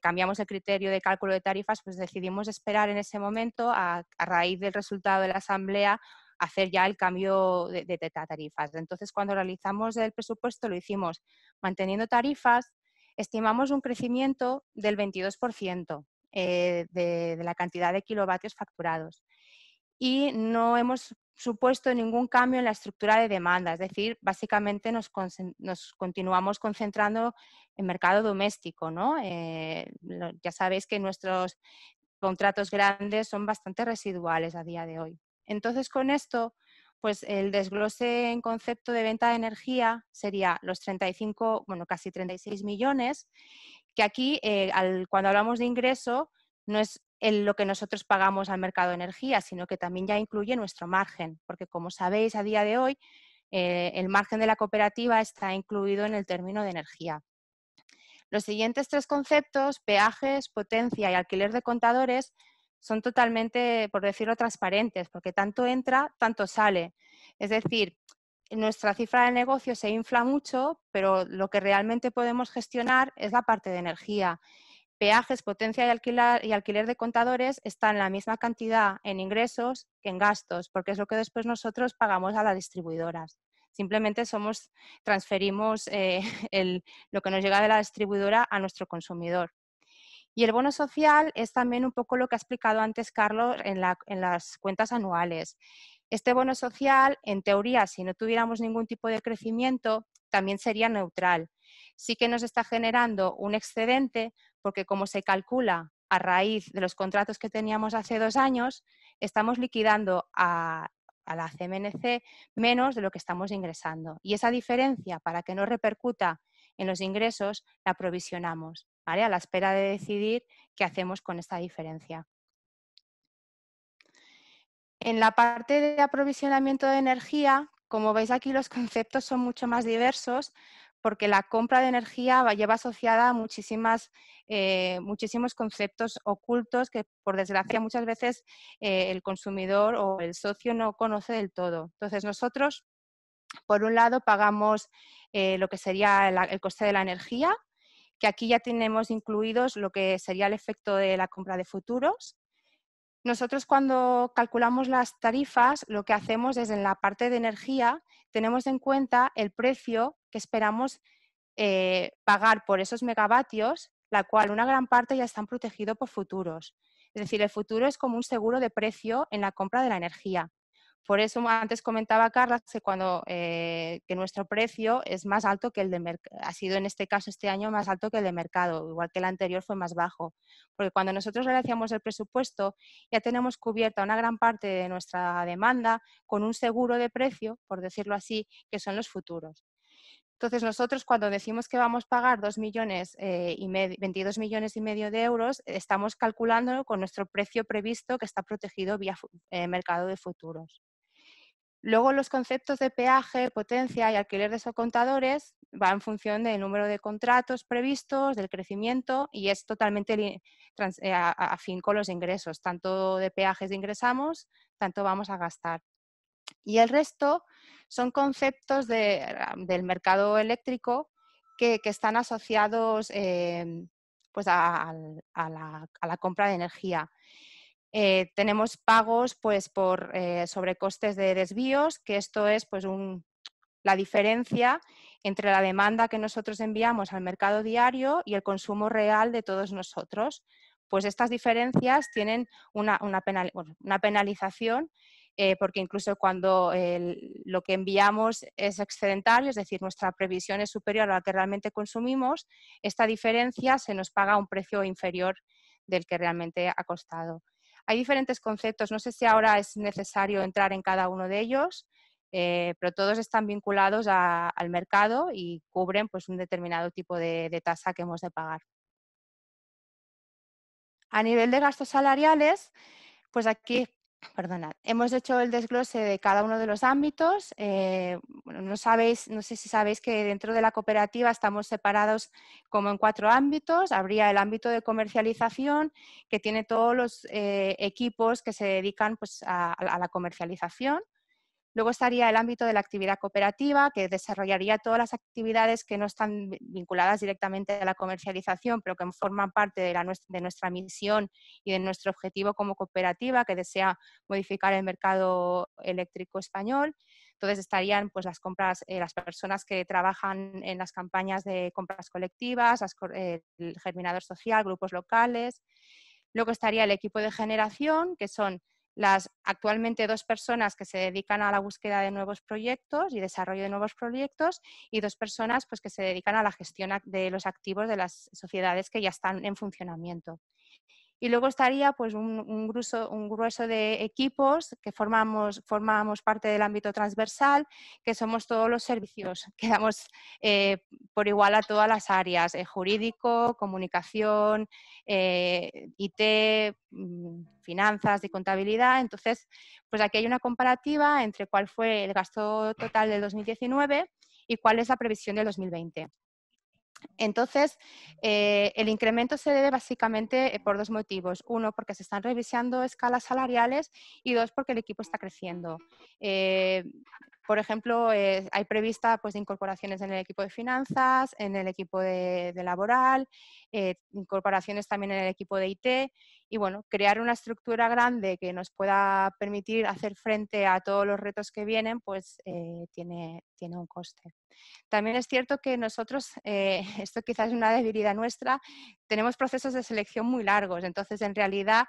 [SPEAKER 8] cambiamos el criterio de cálculo de tarifas, pues decidimos esperar en ese momento, a raíz del resultado de la asamblea, hacer ya el cambio de, tarifas. Entonces, cuando realizamos el presupuesto, lo hicimos manteniendo tarifas, estimamos un crecimiento del 22% eh, de, la cantidad de kilovatios facturados. Y no hemos supuesto ningún cambio en la estructura de demanda, es decir, básicamente nos, continuamos concentrando en mercado doméstico. ¿no? Eh, ya sabéis que nuestros contratos grandes son bastante residuales a día de hoy. Entonces, con esto, pues el desglose en concepto de venta de energía sería los 35, bueno, casi 36 millones, que aquí, eh, cuando hablamos de ingreso, no es lo que nosotros pagamos al mercado de energía, sino que también ya incluye nuestro margen, porque como sabéis, a día de hoy, eh, el margen de la cooperativa está incluido en el término de energía. Los siguientes tres conceptos, peajes, potencia y alquiler de contadores, son totalmente, por decirlo, transparentes, porque tanto entra, tanto sale. Es decir, nuestra cifra de negocio se infla mucho, pero lo que realmente podemos gestionar es la parte de energía. Peajes, potencia y alquiler, y alquiler de contadores están la misma cantidad en ingresos que en gastos, porque es lo que después nosotros pagamos a las distribuidoras. Simplemente somos, transferimos eh, *laughs* lo que nos llega de la distribuidora a nuestro consumidor. Y el bono social es también un poco lo que ha explicado antes Carlos en, las cuentas anuales. Este bono social, en teoría, si no tuviéramos ningún tipo de crecimiento, también sería neutral. Sí que nos está generando un excedente porque como se calcula a raíz de los contratos que teníamos hace dos años, estamos liquidando a, a la CMNC menos de lo que estamos ingresando. Y esa diferencia, para que no repercuta en los ingresos, la provisionamos. A la espera de decidir qué hacemos con esta diferencia. En la parte de aprovisionamiento de energía, como veis aquí los conceptos son mucho más diversos porque la compra de energía lleva asociada a eh, muchísimos conceptos ocultos que por desgracia muchas veces eh, el consumidor o el socio no conoce del todo. Entonces nosotros, por un lado, pagamos eh, lo que sería el coste de la energía, que aquí ya tenemos incluidos lo que sería el efecto de la compra de futuros. Nosotros cuando calculamos las tarifas, lo que hacemos es en la parte de energía, tenemos en cuenta el precio que esperamos eh, pagar por esos megavatios, la cual una gran parte ya están protegidos por futuros. Es decir, el futuro es como un seguro de precio en la compra de la energía. Por eso antes comentaba Carla eh, que, nuestro precio es más alto que el de ha sido en este caso este año más alto que el de mercado, igual que el anterior fue más bajo. Porque cuando nosotros realizamos el presupuesto ya tenemos cubierta una gran parte de nuestra demanda con un seguro de precio, por decirlo así, que son los futuros. Entonces nosotros cuando decimos que vamos a pagar 2 millones, eh, y 22 millones y medio de euros, estamos calculando con nuestro precio previsto que está protegido vía eh, mercado de futuros. Luego los conceptos de peaje, potencia y alquiler de contadores van en función del número de contratos previstos, del crecimiento y es totalmente eh, afín con los ingresos. Tanto de peajes ingresamos, tanto vamos a gastar. Y el resto son conceptos ah, del mercado eléctrico que, están asociados em, pues a la compra de energía. Eh, tenemos pagos pues, por eh, sobrecostes de desvíos, que esto es pues, la diferencia entre la demanda que nosotros enviamos al mercado diario y el consumo real de todos nosotros. Pues estas diferencias tienen una, penalización eh, porque incluso cuando lo que enviamos es excedentario, es decir, nuestra previsión es superior a la que realmente consumimos, esta diferencia se nos paga a un precio inferior del que realmente ha costado. Hay diferentes conceptos, no sé si ahora es necesario entrar en cada uno de ellos, eh, pero todos están vinculados al mercado y cubren pues, un determinado tipo de tasa que hemos de pagar. A nivel de gastos salariales, pues aquí Perdonad, hemos hecho el desglose de cada uno de los ámbitos. Eh, no, sabéis, no sé si sabéis que dentro de la cooperativa estamos separados como en cuatro ámbitos. Habría el ámbito de comercialización, que tiene todos los eh, equipos que se dedican pues, a la comercialización. Luego estaría el ámbito de la actividad cooperativa, que desarrollaría todas las actividades que no están vinculadas directamente a la comercialización, pero que forman parte de, nuestra misión y de nuestro objetivo como cooperativa que desea modificar el mercado eléctrico español. Entonces estarían pues, las compras, eh, las personas que trabajan en las campañas de compras colectivas, eh, el germinador social, grupos locales. Luego estaría el equipo de generación, que son las actualmente dos personas que se dedican a la búsqueda de nuevos proyectos y desarrollo de nuevos proyectos y dos personas pues, que se dedican a la gestión de los activos de las sociedades que ya están en funcionamiento. Y luego estaría pues, un, grueso, un de equipos que formamos, formamos, parte del ámbito transversal, que somos todos los servicios, *laughs* que damos eh, por igual a todas las áreas, eh, jurídico, comunicación, eh, IT, mm, finanzas y contabilidad. Entonces, pues aquí hay una comparativa entre cuál fue el gasto total del 2019 y cuál es la previsión del 2020. Entonces, eh, el incremento se debe básicamente eh, por dos motivos. Uno, porque se están revisando escalas salariales y dos, porque el equipo está creciendo. Eh, por ejemplo, hay prevista pues, incorporaciones en el equipo de finanzas, en el equipo de laboral, incorporaciones también en el equipo de IT y bueno, crear una estructura grande que nos pueda permitir hacer frente a todos los retos que vienen, pues eh, tiene, un coste. También es cierto que nosotros, *laughs* eh, esto quizás es una debilidad nuestra, tenemos procesos de selección muy largos, entonces en realidad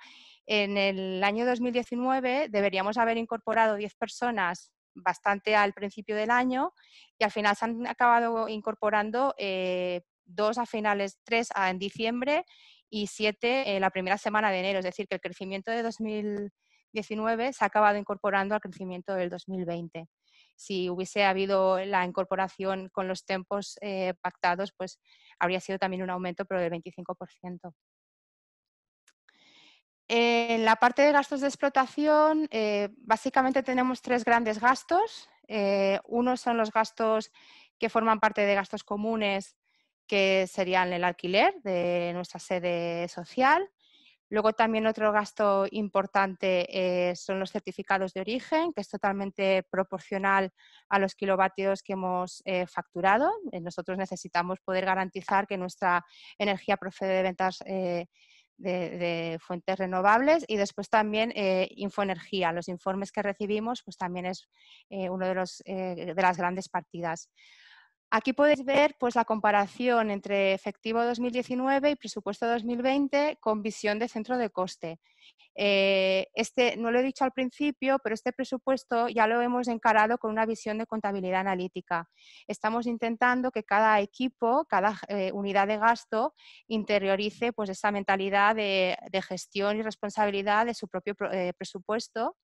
[SPEAKER 8] en el año 2019 deberíamos haber incorporado 10 personas bastante al principio del año y al final se han acabado incorporando eh, dos a finales, tres a, en diciembre y 7 eh, la primera semana de enero. Es decir, que el crecimiento de 2019 se ha acabado incorporando al crecimiento del 2020. Si hubiese habido la incorporación con los tempos eh, pactados, pues habría sido también un aumento, pero del 25%. En la parte de gastos de explotación, eh, básicamente tenemos tres grandes gastos. uno son los gastos que forman parte de gastos comunes que serían el alquiler de nuestra sede social. Luego también otro gasto importante eh, son los certificados de origen, que es totalmente proporcional a los kilovatios que hemos eh, facturado. Eh, nosotros necesitamos poder garantizar que nuestra energía procede de ventas de, fuentes renovables y después también infoenergía. Los informes que recibimos pues también es uno de, de las grandes partidas. Aquí podéis ver pues, la comparación entre efectivo 2019 y presupuesto 2020 con visión de centro de coste. Eh, este, no lo he dicho al principio, pero este presupuesto ya lo hemos encarado con una visión de contabilidad analítica. Estamos intentando que cada equipo, cada eh, unidad de gasto interiorice pues, esa mentalidad de, gestión y responsabilidad de su propio eh, presupuesto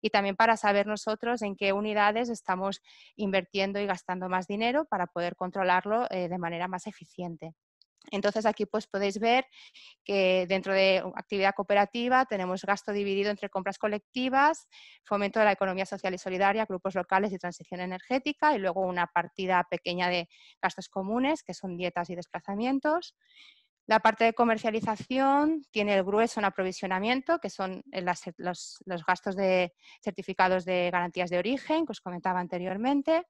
[SPEAKER 8] y también para saber nosotros en qué unidades estamos invirtiendo y gastando más dinero para poder controlarlo eh, de manera más eficiente. Entonces aquí pues podéis ver que dentro de actividad cooperativa tenemos gasto dividido entre compras colectivas, fomento de la economía social y solidaria, grupos locales y transición energética y luego una partida pequeña de gastos comunes que son dietas y desplazamientos. La parte de comercialización tiene el grueso en aprovisionamiento, que son eh, los, gastos de certificados de garantías de origen, que os comentaba anteriormente.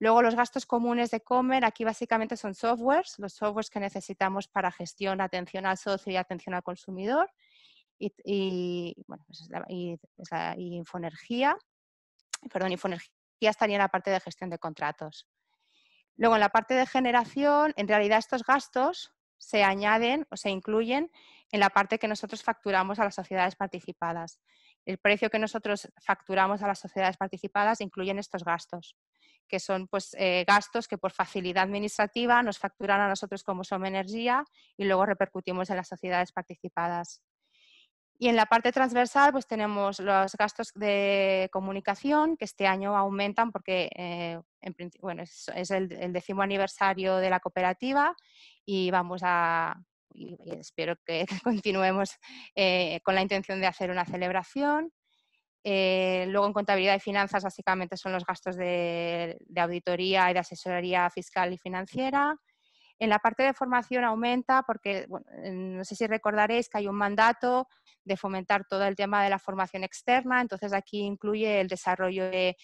[SPEAKER 8] Luego los gastos comunes de comer, aquí básicamente son softwares, los softwares que necesitamos para gestión, atención al socio y atención al consumidor, y, bueno, pues y, perdón, estaría en la parte de gestión de contratos. Luego en la parte de generación, en realidad estos gastos se añaden o se incluyen en la parte que nosotros facturamos a las sociedades participadas. El precio que nosotros facturamos a las sociedades participadas incluyen estos gastos, que son pues, eh, gastos que por facilidad administrativa nos facturan a nosotros como Somenergía Energía y luego repercutimos en las sociedades participadas. Y en la parte transversal, pues tenemos los gastos de comunicación, que este año aumentan porque eh, bueno, es, el, décimo aniversario de la cooperativa y vamos a, espero que *laughs* continuemos eh, con la intención de hacer una celebración. Eh, luego en contabilidad y finanzas básicamente son los gastos de, de auditoría y de asesoría fiscal y financiera. En la parte de formación aumenta porque, no sé si recordaréis que hay un mandato de fomentar todo el tema de la formación externa, entonces aquí incluye el desarrollo de,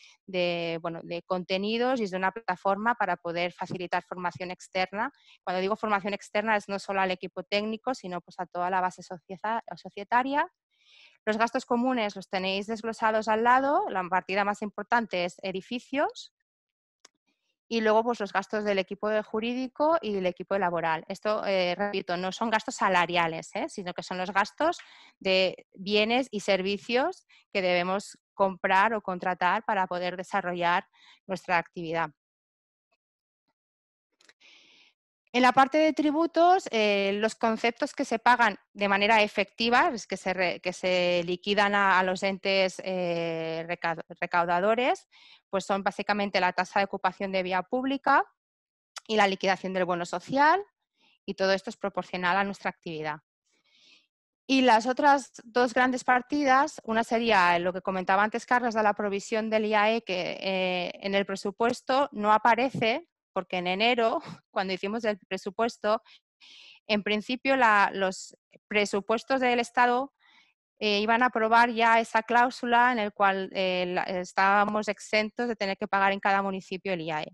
[SPEAKER 8] contenidos y es de una plataforma para poder facilitar formación externa. Cuando digo formación externa es no solo al equipo técnico, sino pues a toda la base societaria. Los gastos comunes los tenéis desglosados al lado. La partida más importante es edificios, y luego pues, los gastos del equipo jurídico y del equipo laboral. Esto, eh, repito, no son gastos salariales, ¿eh? sino que son los gastos de bienes y servicios que debemos comprar o contratar para poder desarrollar nuestra actividad. En la parte de tributos, eh, los conceptos que se pagan de manera efectiva, que, se que se liquidan a, los entes eh, recaudadores, pues son básicamente la tasa de ocupación de vía pública y la liquidación del bono social, y todo esto es proporcional a nuestra actividad. Y las otras dos grandes partidas, una sería lo que comentaba antes Carlos de la provisión del IAE, que eh, en el presupuesto no aparece porque en enero, *laughs* cuando hicimos el presupuesto, en principio los presupuestos del Estado eh, iban a aprobar ya esa cláusula en eh, la cual estábamos exentos de tener que pagar en cada municipio el IAE.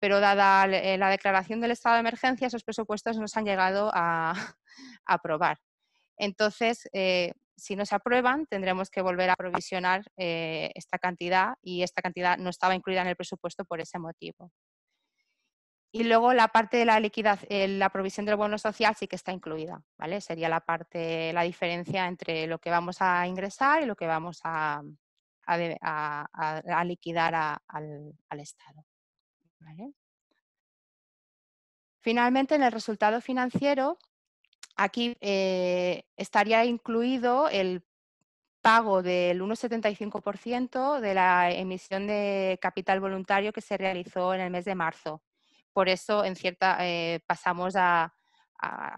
[SPEAKER 8] Pero dada eh, la, declaración del estado de emergencia, esos presupuestos no se han llegado a, *laughs* aprobar. Entonces, si no se aprueban, tendremos que volver a provisionar esta cantidad y esta cantidad no estaba incluida en el presupuesto por ese motivo. Y luego la parte de la liquidez, eh, la provisión del bono social sí que está incluida, ¿vale? Sería la parte, la diferencia entre lo que vamos a ingresar y lo que vamos a, a, liquidar al, Estado. Finalmente, en el resultado financiero, aquí eh, estaría incluido el pago del 1,75% de la emisión de capital voluntario que se realizó en el mes de marzo por eso en cierta eh, pasamos a,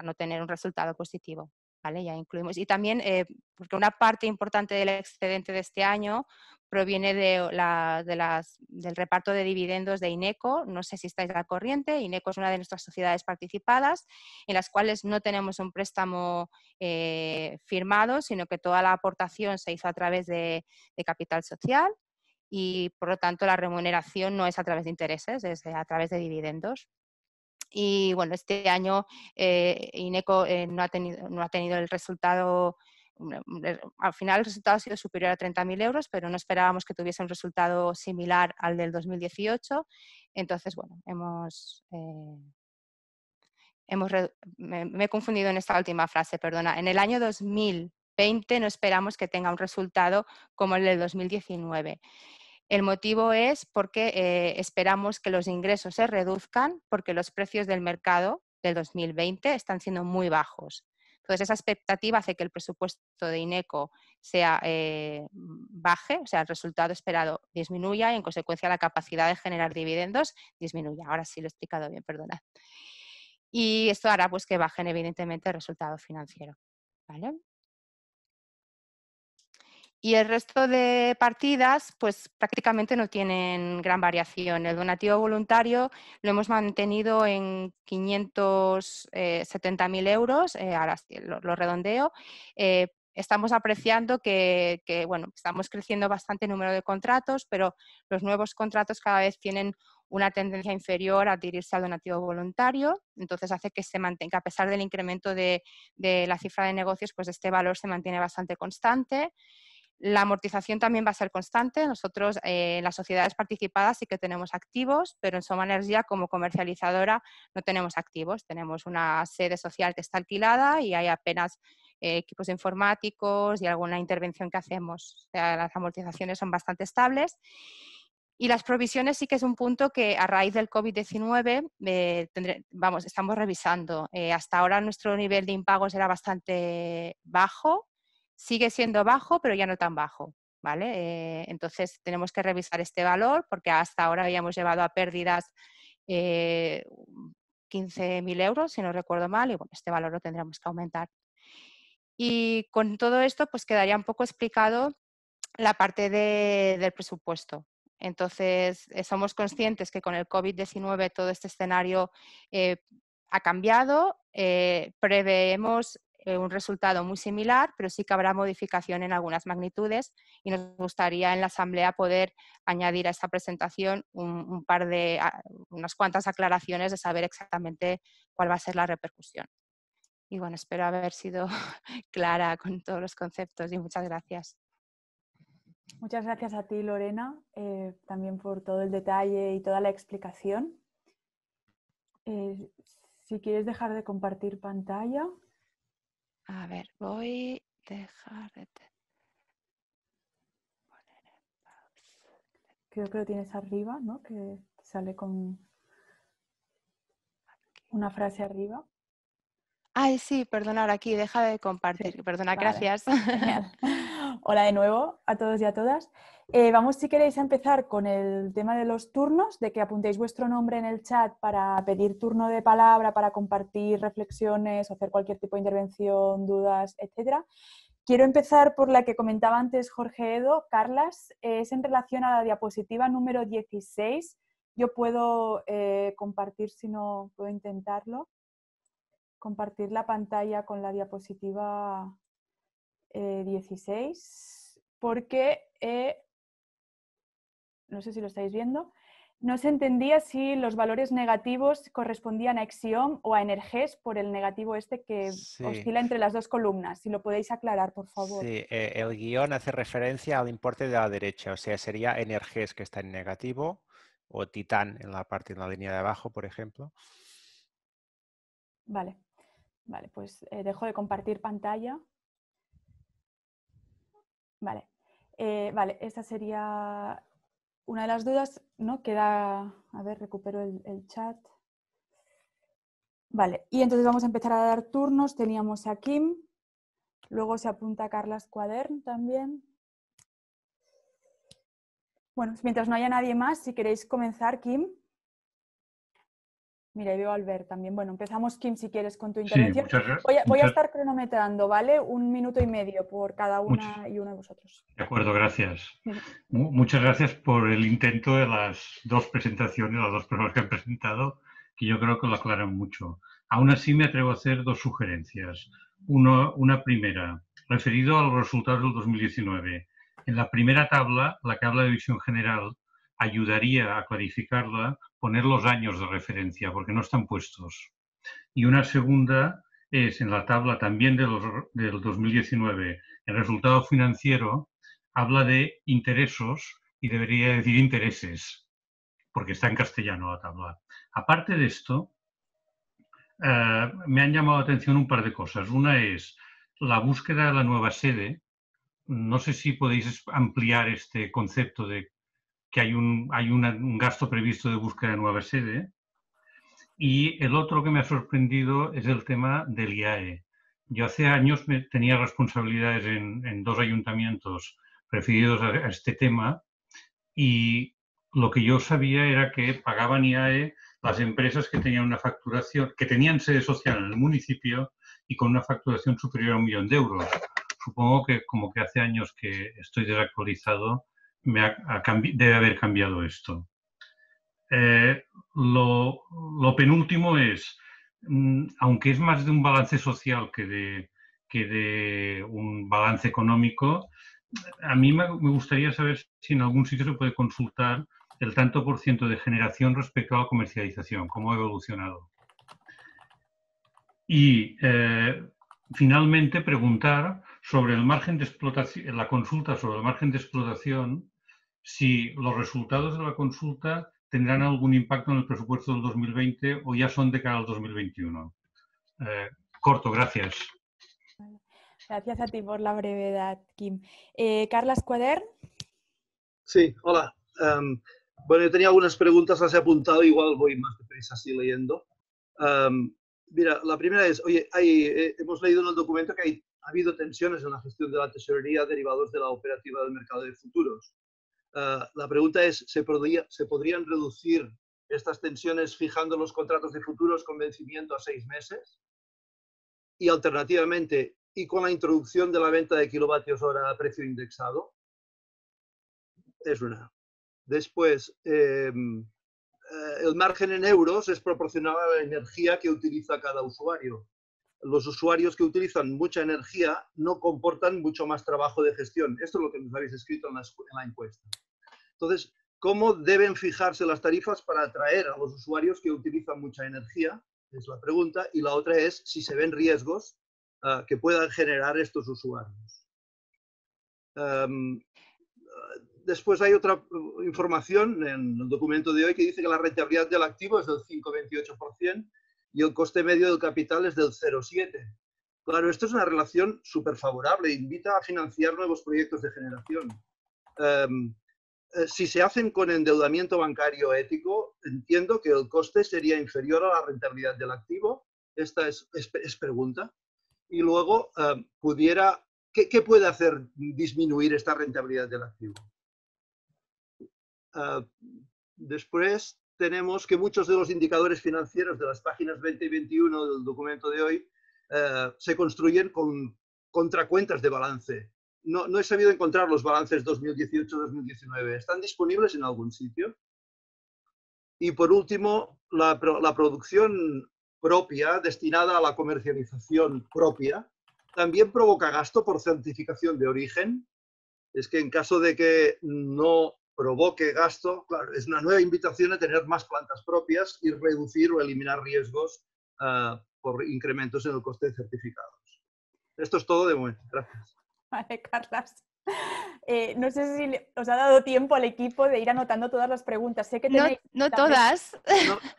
[SPEAKER 8] no tener un resultado positivo. Ya incluimos. Y también, eh, porque una parte importante del excedente de este año proviene de, la, del reparto de dividendos de INECO. No sé si estáis la corriente. INECO es una de nuestras sociedades participadas en las cuales no tenemos un préstamo eh, firmado, sino que toda la aportación se hizo a través de capital social y por lo tanto la remuneración no es a través de intereses, es a través de dividendos. Y bueno, este año eh, INECO eh, no, ha tenido, el resultado al final el resultado ha sido superior a 30.000 euros, pero no esperábamos que tuviese un resultado similar al del 2018. Entonces, bueno, hemos... Eh, me, me, he confundido en esta última frase, perdona. En el año 2020 no esperamos que tenga un resultado como el del 2019. El motivo es porque eh, esperamos que los ingresos se reduzcan porque los precios del mercado del 2020 están siendo muy bajos. Entonces, esa expectativa hace que el presupuesto de INECO sea eh, baje, o sea, el resultado esperado disminuya y, en consecuencia, la capacidad de generar dividendos disminuya. Ahora sí lo he explicado bien, perdona. Y esto hará pues, que bajen, evidentemente, el resultado financiero. ¿vale? Y el resto de partidas, pues prácticamente no tienen gran variación. El donativo voluntario lo hemos mantenido en 570.000 eh, euros, eh, ahora lo, redondeo. Eh, estamos apreciando que, bueno, estamos creciendo bastante el número de contratos, pero los nuevos contratos cada vez tienen una tendencia inferior a adherirse al donativo voluntario, entonces hace que se mantenga, a pesar del incremento de, de la cifra de negocios, pues este valor se mantiene bastante constante. La amortización también va a ser constante. Nosotros en eh, las sociedades participadas sí que tenemos activos, pero en Soma Energía como comercializadora no tenemos activos. Tenemos una sede social que está alquilada y hay apenas eh, equipos informáticos y alguna intervención que hacemos. las amortizaciones son bastante estables. Y las provisiones sí que es un punto que a raíz del COVID-19 eh, vamos, estamos revisando. hasta ahora nuestro nivel de impagos era bastante bajo, sigue siendo bajo, pero ya no tan bajo. ¿vale? Eh, entonces tenemos que revisar este valor porque hasta ahora habíamos llevado a pérdidas 15.000 eh, euros, si no recuerdo mal, y bueno, este valor lo tendremos que aumentar. Y con todo esto, pues quedaría un poco explicado la parte del presupuesto. Entonces, eh, somos conscientes que con el COVID-19 todo este escenario ha cambiado. preveemos eh, un resultado muy similar, pero sí que habrá modificación en algunas magnitudes y nos gustaría en la asamblea poder añadir a esta presentación un, par de, unas cuantas aclaraciones de saber exactamente cuál va a ser la repercusión. Y bueno, espero haber sido *laughs* clara con todos los conceptos y muchas gracias.
[SPEAKER 1] Muchas gracias a ti, Lorena, eh, también por todo el detalle y toda la explicación. Eh, si quieres dejar de compartir pantalla. A ver, voy a dejar de Creo que lo tienes arriba, ¿no? Que sale con una frase arriba. Ay, sí, perdona, ahora aquí, deja de compartir. perdona, gracias. *laughs* Hola de nuevo a todos y a todas. Eh, vamos, si queréis, empezar con el tema de los turnos, de que apuntéis vuestro nombre en el chat para pedir turno de palabra, para compartir reflexiones, hacer cualquier tipo de intervención, dudas, etc. Quiero empezar por la que comentaba antes Jorge Edo. Carlas, eh, es en relación a la diapositiva número 16. Yo puedo eh, compartir, si no puedo intentarlo, compartir la pantalla con la diapositiva 16, porque no sé si lo estáis viendo, no se entendía si los valores negativos correspondían a Exiom o a Energés por el negativo este que oscila entre las dos columnas. Si lo podéis aclarar, por favor.
[SPEAKER 6] Sí, eh, el guión hace referencia al importe de la derecha, o sea, sería Energés que está en negativo o Titán en la parte en la línea de abajo, por ejemplo.
[SPEAKER 1] Vale, vale, pues eh, dejo de compartir pantalla. Vale, eh, vale, esta sería una de las dudas, ¿no? Queda, a ver, recupero el, chat. Vale, y entonces vamos a empezar a dar turnos. Teníamos a Kim, luego se apunta Carlas Cuadern también. Bueno, mientras no haya nadie más, si queréis comenzar, Kim. Mira, y veo a Albert también. Bueno, empezamos, Kim, si quieres, con tu intervención. Sí, muchas, voy, a, voy a, estar cronometrando, ¿vale? Un minuto y medio por cada una y uno de vosotros.
[SPEAKER 9] De acuerdo, gracias. *laughs* muchas gracias por el intento de las dos presentaciones, las dos personas que han presentado, que yo creo que lo aclaran mucho. Aún así, me atrevo a hacer dos sugerencias. Uno, una primera, referido a los resultados del 2019. En la primera tabla, la que habla de visión general, ayudaría a clarificarla poner los años de referencia, porque no están puestos. Y una segunda es en la tabla también del 2019. El resultado financiero habla de interesos y debería decir intereses, porque está en castellano la tabla. Aparte de esto, eh, me han llamado la atención un par de cosas. Una es la búsqueda de la nueva sede. No sé si podéis ampliar este concepto de hay un, gasto previsto de búsqueda de nueva sede. Y el otro que me ha sorprendido es el tema del IAE. Yo hace años tenía responsabilidades en, dos ayuntamientos referidos a, este tema y lo que yo sabía era que pagaban IAE las empresas que tenían una facturación, que tenían sede social en el municipio y con una facturación superior a un millón de euros. Supongo que como que hace años que estoy desactualizado, debe haber cambiado esto. Eh, lo, penúltimo es, mm, aunque es más de un balance social que de, que de un balance económico, a mí me gustaría saber si en algún sitio se puede consultar el tanto por ciento de generación respecto a la comercialización, cómo ha evolucionado. Y eh, finalmente preguntar sobre el margen de explotación, la consulta sobre el margen de explotación si los resultados de la consulta tendrán algún impacto en el presupuesto del 2020 o ya son de cara al
[SPEAKER 5] 2021. Eh, corto, gracias.
[SPEAKER 1] Gracias a ti por la brevedad, Kim. Eh, Carla
[SPEAKER 5] Sí, hola. Em, bueno, yo tenía algunas preguntas, las he apuntado, igual voy más deprisa así leyendo. Em, mira, la primera es, oye, eh, hemos leído en el documento que ha habido tensiones en la gestión de la tesorería derivados de la operativa del mercado de futuros. Ah, la pregunta es, ¿se, podrían reducir estas tensiones fijando los contratos de futuros con vencimiento a seis meses? Y alternativamente, ¿y con la introducción de la venta de kilovatios hora a precio indexado? Es una. Después, em, eh, el margen en euros es proporcional a la energía que utiliza cada usuario los usuarios que utilizan mucha energía no comportan mucho más trabajo de gestión. Esto es lo que nos habéis escrito en la, encuesta. Entonces, ¿cómo deben fijarse las tarifas para atraer a los usuarios que utilizan mucha energía? Es la pregunta. Y la otra es si se ven riesgos ah, que puedan generar estos usuarios. Em, ah, después hay otra uh, información en el documento de hoy que dice que la rentabilidad del activo es del 5,28% y el coste medio del capital es del 0,7. Claro, esto es una relación súper favorable, invita a financiar nuevos proyectos de generación. Em, eh, si se hacen con endeudamiento bancario ético, entiendo que el coste sería inferior a la rentabilidad del activo. Esta es, pregunta. Y luego, em, pudiera, ¿qué, puede hacer disminuir esta rentabilidad del activo? Eh, después, tenemos que muchos de los indicadores financieros de las páginas 20 y 21 del documento de hoy eh, se construyen con contracuentas de balance. No, no he sabido encontrar los balances 2018-2019. ¿Están disponibles en algún sitio? Y por último, la, la producción propia destinada a la comercialización propia también provoca gasto por certificación de origen. Es que en caso de que no provoque gasto, claro, es una nueva invitación a tener más plantas propias y reducir o eliminar riesgos ah, por incrementos en el coste de certificados. Esto es todo de momento. Gracias.
[SPEAKER 1] Vale, Carlas. Eh, no sé si os ha dado tiempo al equipo de ir anotando todas las preguntas. Sé que no, no todas.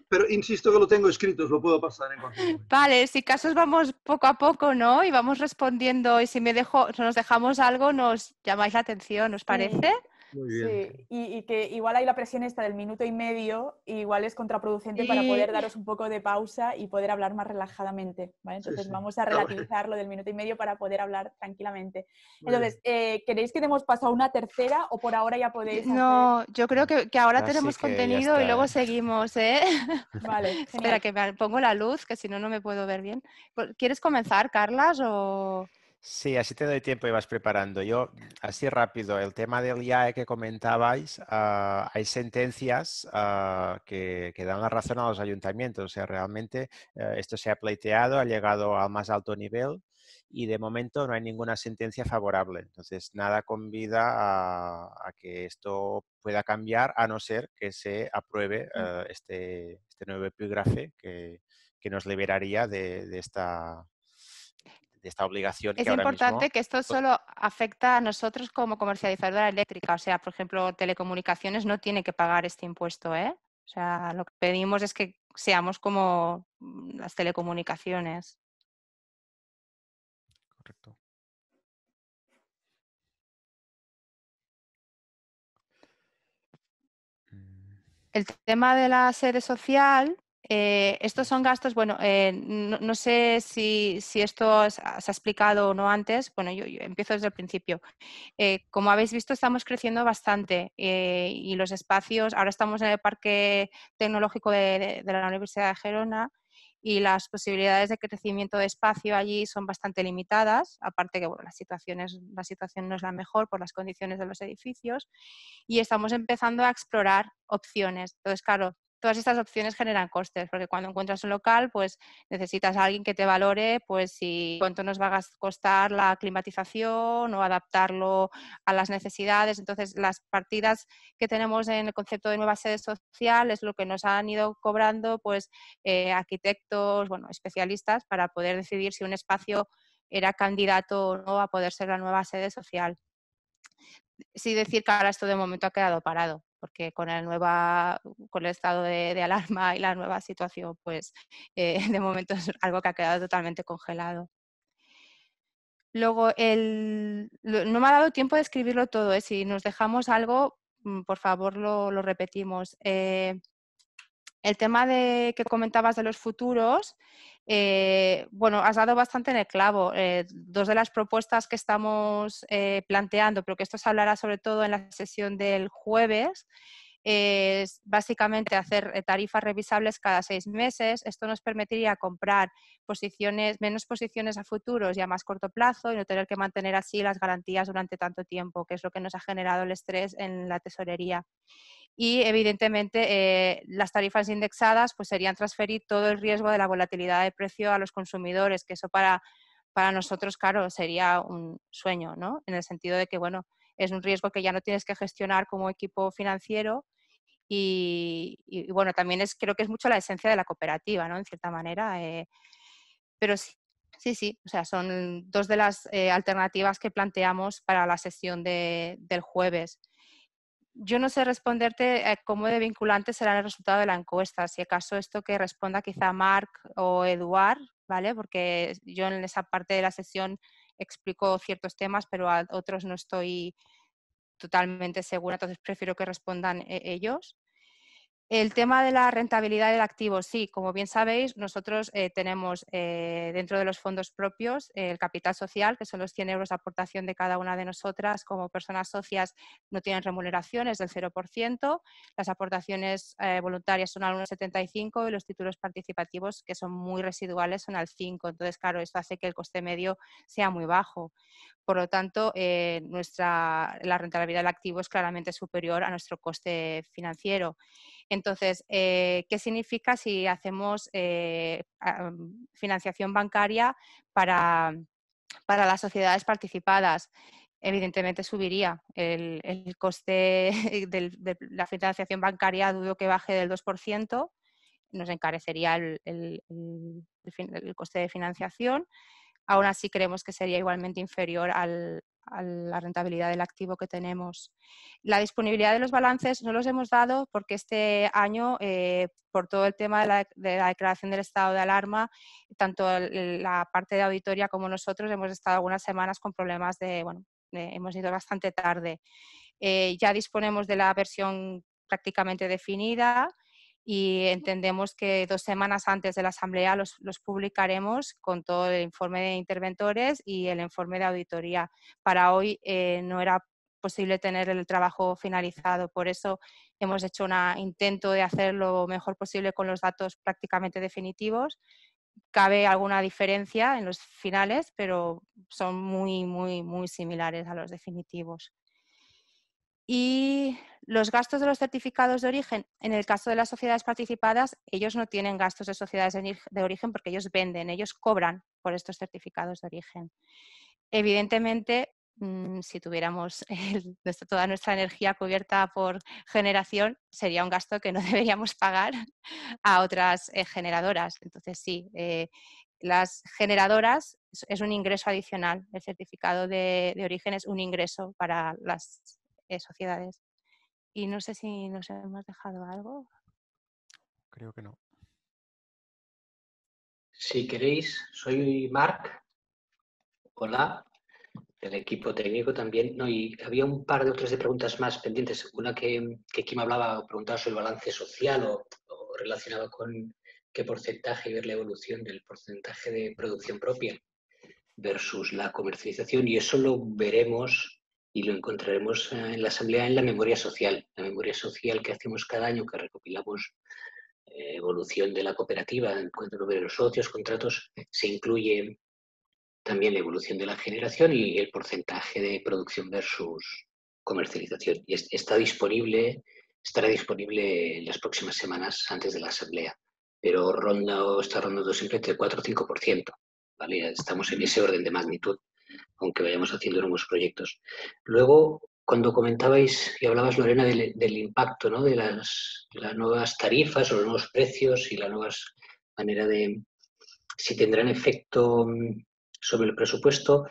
[SPEAKER 5] pero insisto que lo tengo escrito, os lo puedo pasar en cualquier
[SPEAKER 8] momento. Vale, si casos vamos poco a poco, ¿no? Y vamos respondiendo y si me dejo,
[SPEAKER 1] nos dejamos algo, nos llamáis la atención, ¿os parece? Sí. Sí, y, que igual hay la presión esta del minuto y medio, igual es contraproducente para poder daros un poco de pausa y poder hablar más relajadamente. ¿vale? Entonces vamos a relativizar lo del minuto y medio para poder hablar tranquilamente. Entonces, eh, ¿queréis que demos paso a una tercera o por ahora ya podéis? No,
[SPEAKER 8] yo creo que, ahora tenemos contenido y luego ¿eh?
[SPEAKER 1] seguimos. ¿eh? *laughs* *laughs* Vale. Espera, que me pongo la luz,
[SPEAKER 8] que si no, no me puedo ver bien. ¿Quieres comenzar, Carlas? O...
[SPEAKER 6] Sí, así te doy tiempo y vas preparando. Yo, así rápido, el tema del IAE que comentabais, ah, hay sentencias ah, que, dan la razón a los ayuntamientos. O sea, realmente eh, esto se ha pleiteado, ha llegado al más alto nivel y de momento no hay ninguna sentencia favorable. Entonces, nada convida a, a que esto pueda cambiar, a no ser que se apruebe mm. eh, este, este, nuevo epígrafe que, nos liberaría de esta esta obligación. Es importante que esto pues solo
[SPEAKER 8] afecta a nosotros como comercializadora eléctrica, o sea, por ejemplo, telecomunicaciones no tiene que pagar este impuesto, ¿eh? O sea, lo que pedimos es que seamos como mm,
[SPEAKER 5] las telecomunicaciones. Correcto.
[SPEAKER 8] El tema de la sede social eh, estos son gastos, bueno, eh, no, sé si, esto se ha explicado o no antes. Bueno, yo, empiezo desde el principio. Eh, como habéis visto, estamos creciendo bastante y los espacios, ahora estamos en el Parque Tecnológico de, la Universidad de Gerona y las posibilidades de crecimiento de espacio allí son bastante limitadas, aparte que bueno, la situación no es la mejor por las condiciones de los edificios y estamos empezando a explorar opciones. Entonces, claro, todas estas opciones generan costes, porque cuando encuentras un local, pues necesitas a alguien que te valore, pues si cuánto nos va a costar la climatización o adaptarlo a las necesidades. Entonces, las partidas que tenemos en el concepto de nueva sede social es lo que nos han ido cobrando, pues eh, arquitectos, bueno, especialistas para poder decidir si un espacio era candidato o no a poder ser la nueva sede social. Sí decir que ahora esto de momento ha quedado parado porque con el, nueva, con el estado de, alarma y la nueva situación, pues eh, *laughs* de momento es algo que ha quedado totalmente congelado. Luego, el, no me ha dado tiempo de escribirlo todo. ¿eh? Si nos dejamos algo, mm, por favor lo, repetimos. Eh, el tema de que comentabas de los futuros, eh, bueno, has dado bastante en el clavo. Eh, dos de las propuestas que estamos eh, planteando, pero que esto se hablará sobre todo en la sesión del jueves, es básicamente hacer tarifas revisables cada seis meses. Esto nos permitiría comprar posiciones, menos posiciones a futuros y a más corto plazo y no tener que mantener así las garantías durante tanto tiempo, que es lo que nos ha generado el estrés en la tesorería y evidentemente eh, las tarifas indexadas pues serían transferir todo el riesgo de la volatilidad de precio a los consumidores, que eso para, para nosotros, claro, sería un sueño, ¿no? En el sentido de que, bueno, es un riesgo que ya no tienes que gestionar como equipo financiero y, bueno, también es, creo que es mucho la esencia de la cooperativa, ¿no? En cierta manera. Eh, pero sí, sí, sí, o sea, son dos de las eh, alternativas que planteamos para la sesión de, del jueves yo no sé responderte eh, cómo de vinculante será el resultado de la encuesta, si acaso esto que responda quizá Marc o Eduard, ¿vale? Porque yo en esa parte de la sesión explico ciertos temas, pero a otros no estoy totalmente segura, entonces prefiero que respondan eh, ellos. El tema de la rentabilidad del activo, sí, como bien sabéis, nosotros eh, tenemos eh, dentro de los fondos propios eh, el capital social, que son los 100 euros de aportación de cada una de nosotras como personas socias, no tienen remuneraciones del 0%, las aportaciones voluntarias son al 1,75 y los títulos participativos, que son muy residuales, son al 5. Entonces, claro, esto hace que el coste medio sea muy bajo. Por lo tanto, eh, nuestra, la rentabilidad del activo es claramente superior a nuestro coste financiero. Entonces, eh, ¿qué significa si hacemos eh, financiación bancaria para, las sociedades participadas? evidentemente subiría el, coste *laughs* de la financiación bancaria, dudo que baje del 2%, nos encarecería el coste de financiación aún así creemos que sería igualmente inferior a la rentabilidad del activo que tenemos. La disponibilidad de los balances no los hemos dado porque este año, eh, por todo el tema de la, declaración del estado de alarma, tanto la parte de auditoría como nosotros hemos estado algunas semanas con problemas de, bueno, hemos ido bastante tarde. Eh, ya disponemos de la versión prácticamente definida y entendemos que dos semanas antes de la asamblea los, los, publicaremos con todo el informe de interventores y el informe de auditoría. Para hoy eh, no era posible tener el trabajo finalizado, por eso hemos hecho un intento de hacer lo mejor posible con los datos prácticamente definitivos. Cabe alguna diferencia en los finales, pero son muy, muy, muy similares a los definitivos. Y los gastos de los certificados de origen, en el caso de las sociedades participadas, ellos no tienen gastos de sociedades de origen porque ellos venden, ellos cobran por estos certificados de origen. Evidentemente, mm, si tuviéramos *laughs* toda nuestra energía cubierta por generación, sería un gasto que no *laughs* deberíamos pagar a otras eh, generadoras. Entonces, sí, eh, las generadoras es un ingreso adicional. El certificado de, origen es un ingreso para las eh, sociedades. Y no sé si nos hemos dejado algo.
[SPEAKER 5] Creo que no. Si queréis, soy Marc. Hola, del equipo
[SPEAKER 10] técnico también. No, y había un par de otras preguntas más pendientes. Una que, que Kim hablaba, preguntaba sobre el balance social o, o con qué porcentaje y ver la evolución del porcentaje de producción propia versus la comercialización. Y eso lo veremos y lo encontraremos eh, en la Asamblea en la memoria social. La memoria social que hacemos cada año, que recopilamos eh, evolución de la cooperativa, encuentro de los socios, contratos, se incluye también la evolución de la generación y el porcentaje de producción versus comercialización. Y está disponible, estará disponible en las próximas semanas antes de la asamblea, pero ronda está rondando siempre entre 4 o 5%. ¿vale? Estamos en ese orden de magnitud aunque vayamos haciendo nuevos proyectos. Luego, cuando comentabais y hablabas, Lorena, del, impacto de, las, nuevas tarifas o los nuevos precios y la nueva manera de... si tendrán efecto mm, sobre el presupuesto,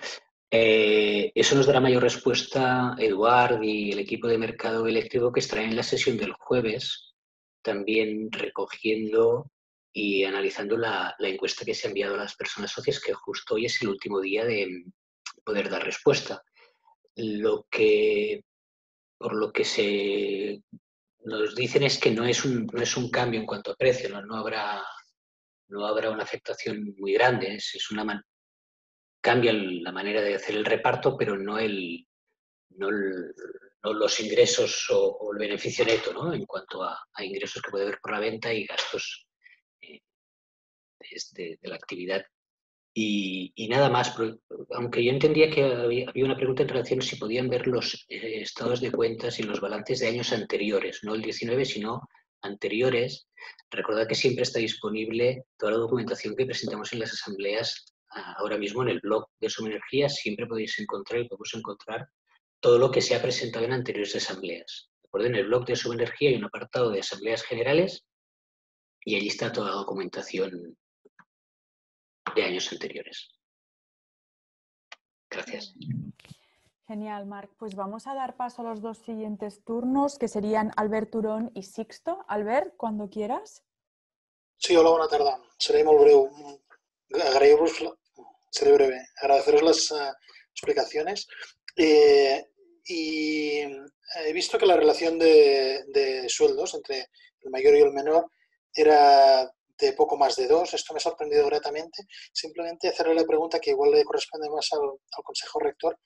[SPEAKER 10] eh, eso nos dará mayor respuesta Eduard y el equipo de mercado eléctrico que estará en la sesión del jueves, también recogiendo y analizando la, la encuesta que se ha enviado a las personas socias, que justo hoy es el último día de, poder dar respuesta. Lo que, por lo que se nos dicen es que no es un, es un cambio en cuanto a precio, no, no habrá, no habrá una afectación muy grande. Es, es una cambia la manera de hacer el reparto, pero no, el, no, los ingresos o, el beneficio neto ¿no? en cuanto a, ingresos que puede haber por la venta y gastos eh, de, la actividad y, nada más, aunque yo entendía que había, una pregunta en relación a si podían ver los eh, estados de cuentas y los balances de años anteriores, no el 19, sino anteriores. Recordad que siempre está disponible toda la documentación que presentamos en las asambleas ah, ahora mismo en el blog de Subenergía, Siempre podéis encontrar y podemos encontrar todo lo que se ha presentado en anteriores asambleas. En el blog de Subenergía hay un
[SPEAKER 5] apartado de asambleas generales y allí está toda la documentación de años anteriores. Gracias.
[SPEAKER 1] Genial, Marc. Pues vamos a dar paso a los dos siguientes turnos, que serían Albert Turón y Sixto. Albert, cuando quieras.
[SPEAKER 2] Sí, hola, buenas tardes. Seré muy breve. seré breve, agradeceros las eh, explicaciones. Eh, y he visto que la relación de, sueldos entre el mayor y el menor era de poco más de dos. Esto me ha sorprendido gratamente. Simplemente hacerle la pregunta que igual le corresponde más al, Consejo Rector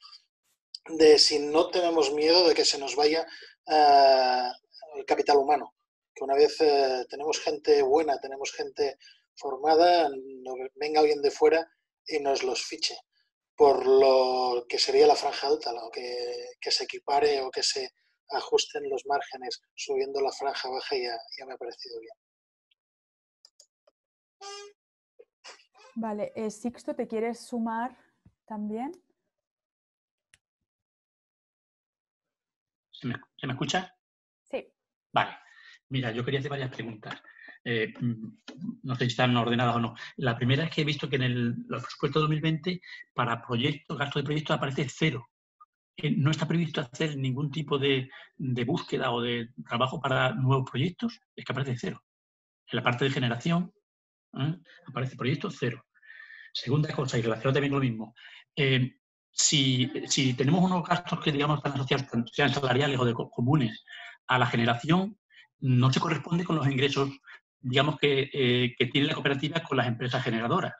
[SPEAKER 2] de si no tenemos miedo de que se nos vaya eh, el capital humano, que una vez eh, tenemos gente buena, tenemos gente formada, venga alguien de fuera y nos los fiche por lo que sería la franja
[SPEAKER 5] alta, lo que, se equipare o que se ajusten los márgenes subiendo la franja baja ya me ha parecido bien.
[SPEAKER 1] Vale, eh, Sixto, ¿te quieres sumar también?
[SPEAKER 5] ¿Se me, escucha? Sí. Vale.
[SPEAKER 11] Mira, yo quería hacer varias preguntas. Eh, mm, no sé si están ordenadas o no. La primera es que he visto que en el, presupuesto 2020 para proyectos, gasto de proyectos aparece cero. Eh, ¿No está previsto hacer ningún tipo de, de, búsqueda o de trabajo para nuevos proyectos? Es que aparece cero. En la parte de generación ¿eh? Aparece proyecto cero. Segunda cosa, y relacionado también con lo mismo. Eh, si, tenemos unos gastos que, digamos, están asociados, sean salariales o de comunes, a la generación, no se corresponde con los ingresos, digamos, que, eh, que tiene la cooperativa con las empresas generadoras.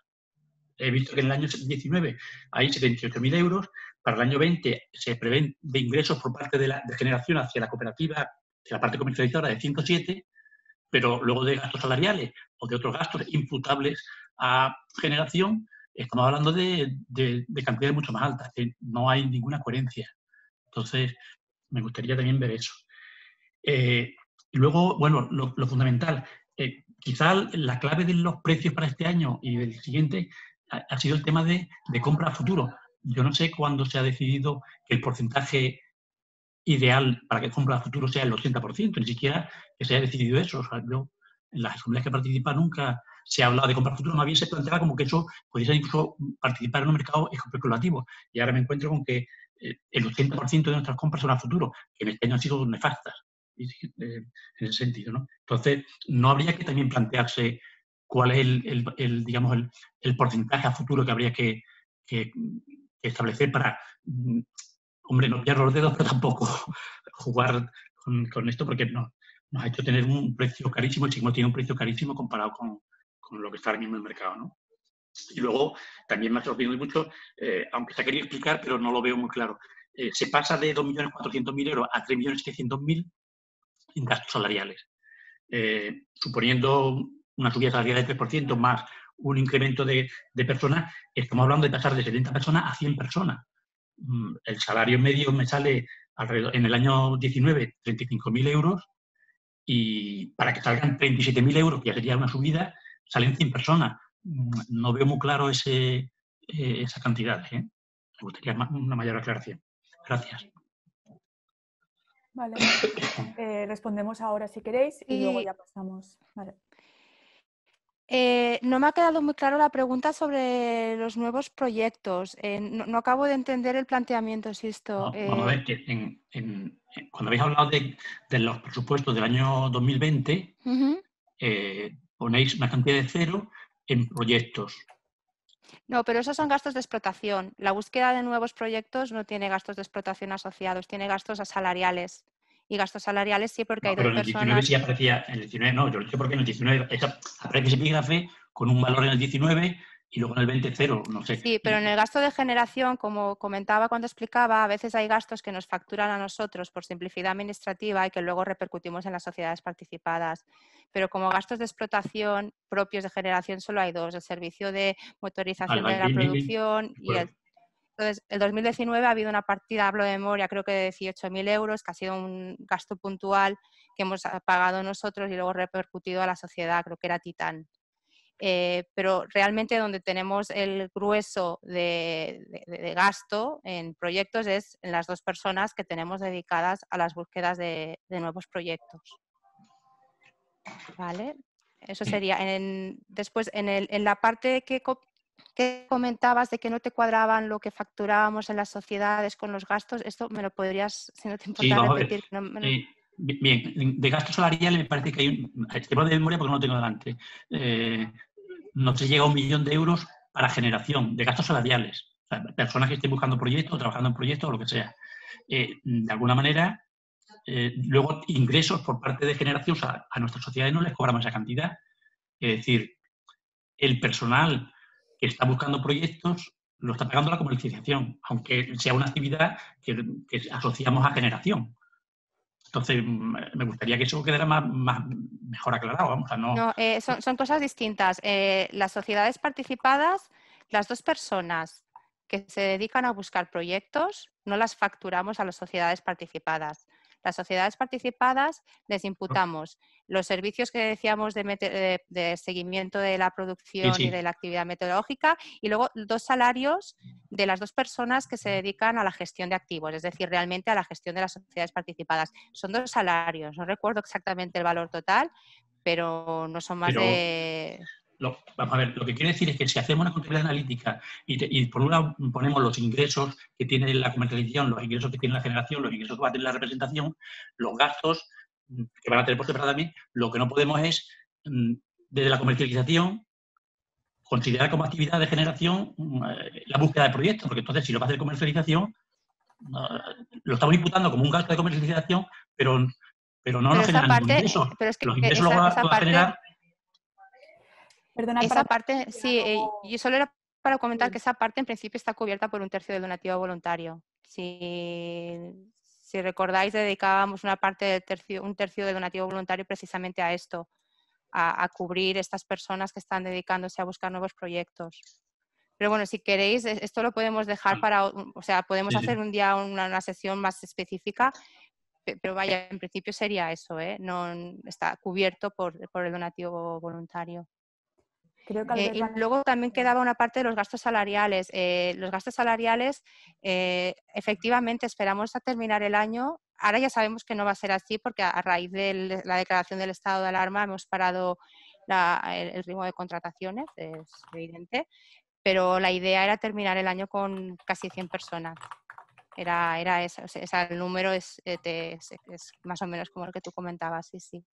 [SPEAKER 11] He visto que en el año 19 hay 78.000 euros, para el año 20 se prevén de ingresos por parte de la generación hacia la cooperativa, hacia la parte comercializadora de 107, pero luego de gastos salariales o de otros gastos imputables a generación, estamos hablando de, cantidades mucho más altas, que no hay ninguna coherencia. Entonces, me gustaría también ver eso. Eh, luego, bueno, lo, fundamental, eh, Quizás la clave de los precios para este año y del siguiente ha, sido el tema de, de compra a futuro. Yo no sé cuándo se ha decidido que el porcentaje ideal para que compra a futuro sea el 80%, ni siquiera que se haya decidido eso. O sea, yo, en las asambleas que participado nunca se ha hablado de compra a futuro, más bien se planteaba como que eso pudiese incluso participar en un mercado especulativo. Y ahora me encuentro con que eh, el 80% de nuestras compras son a futuro, que en este año han sido nefastas, eh, en ese sentido. ¿no? Entonces, ¿no habría que también plantearse cuál es el, digamos, el, porcentaje a futuro que habría que establecer para mm, hombre, no pillar los dedos, pero tampoco *laughs* jugar con, esto porque no, nos ha hecho tener un precio carísimo, el no tiene un precio carísimo comparado con, lo que está ahora mismo en el mercado, ¿no? Y luego, también me ha sorprendido mucho, eh, aunque se ha querido explicar, pero no lo veo muy claro, eh, se pasa de 2.400.000 euros a 3.700.000 en gastos salariales, eh, suponiendo una subida salarial del 3% más un incremento de, de personas, estamos hablando de pasar de 70 personas a 100 personas.
[SPEAKER 7] Mm, el
[SPEAKER 11] salario medio me sale alrededor, en el año 19 35.000 euros y para que salgan 37.000 euros, que ya sería una subida, salen 100 personas. Mm, no veo muy claro ese, eh, esa cantidad. ¿eh? Me gustaría una mayor aclaración.
[SPEAKER 1] Gracias. Vale. *coughs* Eh, respondemos ahora si queréis y, luego ya pasamos. Vale. Eh, no me ha quedado muy claro
[SPEAKER 8] la pregunta sobre los nuevos proyectos. Eh, no, acabo de entender el planteamiento, Sisto. Ah, eh,
[SPEAKER 11] no, cuando habéis hablado de, los presupuestos del año 2020, ponéis una cantidad de cero en proyectos.
[SPEAKER 8] No, pero esos son gastos de explotación. La búsqueda de nuevos proyectos no tiene gastos de explotación asociados, tiene gastos asalariales y gastos salariales sí porque hay dos pero el 19 sí aparecía,
[SPEAKER 11] en el 19 no, yo lo porque en el 19 esa, aparece epígrafe con un valor en el 19 y luego en el 20 cero, no sé. Sí,
[SPEAKER 8] pero en el gasto de generación, como comentaba cuando explicaba, a veces hay gastos que nos facturan a nosotros por simplicidad administrativa y que luego repercutimos en las sociedades participadas. Pero como gastos de explotación propios de generación solo hay dos, el servicio de motorización de la producción y pues, el entonces, el 2019 ha habido una partida, hablo de memoria, creo que de 18.000 euros, que ha sido un gasto puntual que hemos pagado nosotros y luego repercutido a la sociedad, creo que era Titán. Eh, pero realmente donde tenemos el grueso de, gasto en proyectos es en las dos personas que tenemos dedicadas a las búsquedas de, nuevos proyectos. ¿Vale? Eso mm. sería. después, en, en la parte que, que comentabas de que no te cuadraban lo que facturábamos en las sociedades con los gastos, esto me lo podrías, si no te importa, repetir.
[SPEAKER 11] bien, de gastos salariales me parece que hay un. Este de memoria porque no lo tengo delante. Eh, no se llega a un millón de euros para generación de gastos salariales. personas que estén buscando proyectos, trabajando en proyectos o lo que sea. Eh, de alguna manera, eh, luego ingresos por parte de generación, a nuestras sociedades no les cobramos esa cantidad. Es decir, el personal está buscando proyectos, lo está pagando la comercialización, aunque sea una actividad que, asociamos a generación. Entonces, mm, me gustaría que eso quedara más, mejor aclarado. no...
[SPEAKER 8] Eh, son, son, cosas distintas. Eh, las sociedades participadas, las dos personas que se dedican a buscar proyectos, no las facturamos a las sociedades participadas. Las sociedades participadas les imputamos los servicios que decíamos de, seguimiento de la producción y de la actividad metodológica y luego dos salarios de las dos personas que se dedican a la gestión de activos, es decir, realmente a la gestión de las sociedades participadas. Son dos salarios, no recuerdo exactamente el valor total, pero no son más de
[SPEAKER 11] vamos a ver, lo que quiere decir es que si hacemos una contabilidad analítica y, por un lado ponemos los ingresos que tiene la comercialización, los ingresos que tiene la generación, los ingresos que va a tener la representación, los gastos que van a tener por separado también, lo que no podemos es, mm, desde la comercialización, considerar como actividad de generación eh, la búsqueda de proyectos, porque entonces si lo va a hacer comercialización, lo estamos imputando como un gasto de comercialización, pero, pero no lo genera generan ingresos. Pero es que los ingresos esa, va, a generar
[SPEAKER 8] Perdona, esa parte, sí, yo eh, solo era para comentar que esa parte en principio está cubierta por un tercio del donativo voluntario. Si, recordáis, dedicábamos una parte del tercio, un tercio del donativo voluntario precisamente a esto, a, cubrir estas personas que están dedicándose a buscar nuevos proyectos. Pero bueno, si queréis, e, esto lo podemos dejar para, o sea, podemos hacer un día una, sesión más específica, pero vaya, en principio sería eso, ¿eh? No está cubierto por el donativo voluntario. Eh, y luego también quedaba una parte de los gastos salariales. Eh, los gastos salariales, eh, efectivamente, esperamos a terminar el año. Ahora ya sabemos que no va a ser así porque a, raíz de la declaración del estado de alarma hemos parado el, ritmo de contrataciones, es evidente. Pero la idea era terminar el año con casi 100 personas. Era, era el número es, más o menos como el que tú comentabas, sí, sí.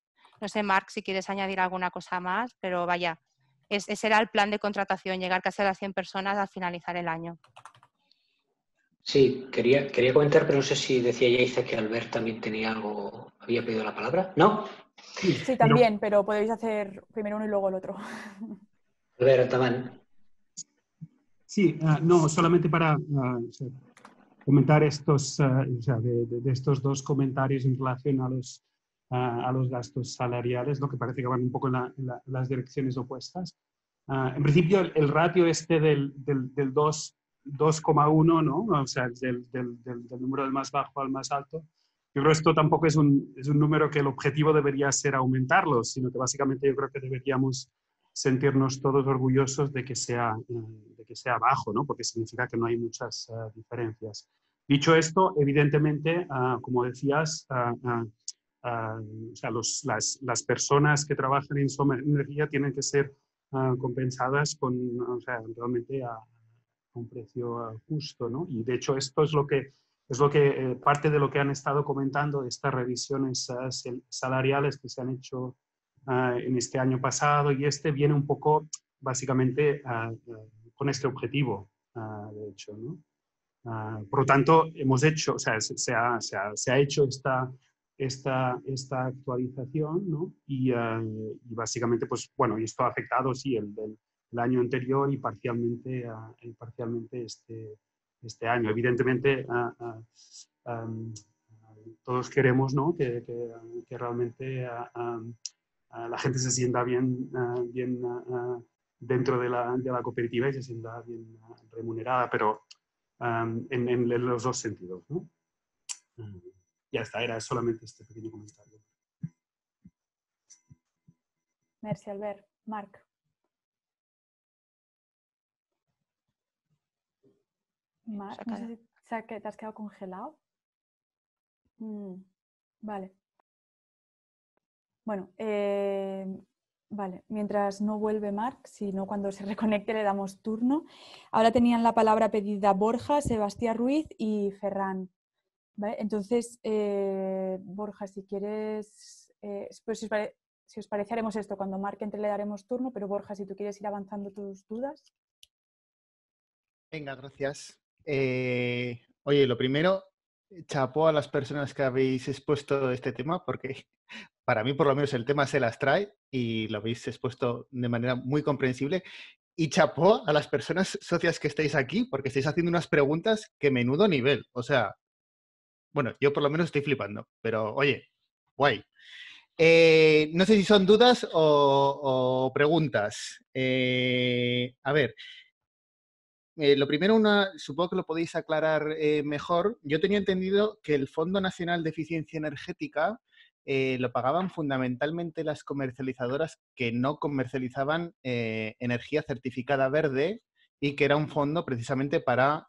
[SPEAKER 8] No sé, Mark si quieres añadir alguna cosa más, pero vaya, es, ese era el plan de contratación, llegar casi a las 100 personas al finalizar el año.
[SPEAKER 10] Sí, quería, quería comentar, pero no sé si decía Yaiza que Albert también tenía algo, había pedido la palabra, ¿no?
[SPEAKER 1] Sí, también, pero podéis hacer primero uno y luego el otro.
[SPEAKER 10] Albert, Tamán.
[SPEAKER 7] Sí, ah, no, solamente para ah, comentar estos, ah, estos dos comentarios en relación a los a los gastos salariales, lo que parece que van un poco en, las direcciones opuestas. Ah, en principio, el, ratio este del, del, del 2,1, ¿no? o sea, del, del, número del más bajo al más alto, yo creo que esto tampoco es un, es un, número que el objetivo debería ser aumentarlo, sino que básicamente yo creo que deberíamos sentirnos todos orgullosos de que sea, de que sea bajo, ¿no? porque significa que no hay muchas ah, diferencias. Dicho esto, evidentemente, ah, como decías, Ah, o sea, las, las, personas que trabajan en energía tienen que ser ah, compensadas con, o sea, realmente a, un precio ah, justo, ¿no? Y de hecho esto es lo que, es lo que eh, parte de lo que han estado comentando, estas revisiones salariales que se han hecho en este año pasado y este viene un poco básicamente con este objetivo, de hecho, ¿no? por lo tanto, hemos hecho, o sea, se, ha, se, ha, se ha, hecho esta esta, esta actualización, ¿no? Y, eh, básicamente, pues bueno, esto ha afectado, sí, el, año anterior y parcialmente, ah, parcialmente este, este año. Evidentemente, ah, ah, todos queremos ¿no? que, que, realmente la gente se sienta bien, bien dentro de la, de la, cooperativa y se sienta bien remunerada, pero en, en, los dos sentidos, ¿no? Ya está, era solamente este pequeño comentario.
[SPEAKER 1] Merci, Albert. Marc. Marc, no sé si te has quedado congelado. Mm, vale. Bueno, eh, vale, mientras no vuelve Marc, sino cuando se *laughs* reconecte le damos turno. Ahora tenían la palabra pedida Borja, Sebastián Ruiz y Ferran. Entonces, eh, Borja, si quieres, eh, pues, si, os parece, esto. Cuando marque entre le daremos turno, pero Borja, si tú quieres ir avanzando tus dudas.
[SPEAKER 12] Venga, gracias. Eh, oye, lo primero, chapó a las personas que habéis expuesto este tema, porque *laughs* para mí, por lo menos, el tema se las trae y lo habéis expuesto de manera muy comprensible. Y chapó a las personas socias que estáis aquí, porque estáis haciendo unas preguntas que menudo nivel. O sea, bueno, yo por lo menos estoy flipando, pero oye, guay. Eh, no sé si son dudas o, preguntas. Eh, a ver, eh, lo primero, una, supongo que lo podéis aclarar mejor. Yo tenía entendido que el Fondo Nacional de Eficiencia Energética lo pagaban fundamentalmente las comercializadoras que no comercializaban energía certificada verde y que era un fondo precisamente para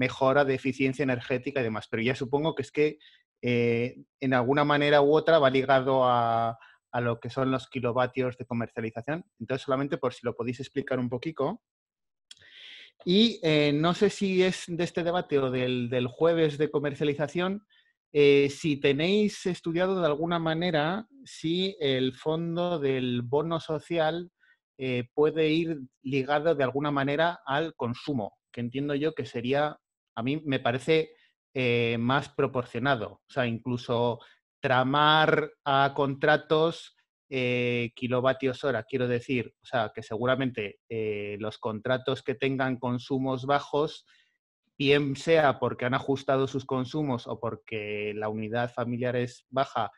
[SPEAKER 12] mejora de eficiencia energética y demás. Pero ya supongo que es que eh, en alguna manera u otra va ligado a, lo que son los kilovatios de comercialización. Entonces, solamente por si lo podéis explicar un poquito. Y eh, no sé si es de este debate o del, jueves de comercialización, eh, si tenéis estudiado de alguna manera si el fondo del bono social puede ir ligado de alguna manera al consumo, que entiendo yo que sería a mí me parece eh, más proporcionado. O sea, incluso tramar a contratos eh, kilovatios hora, quiero decir, o sea, que seguramente eh, los contratos que tengan consumos bajos, bien sea porque han ajustado sus consumos o porque la unidad familiar es baja,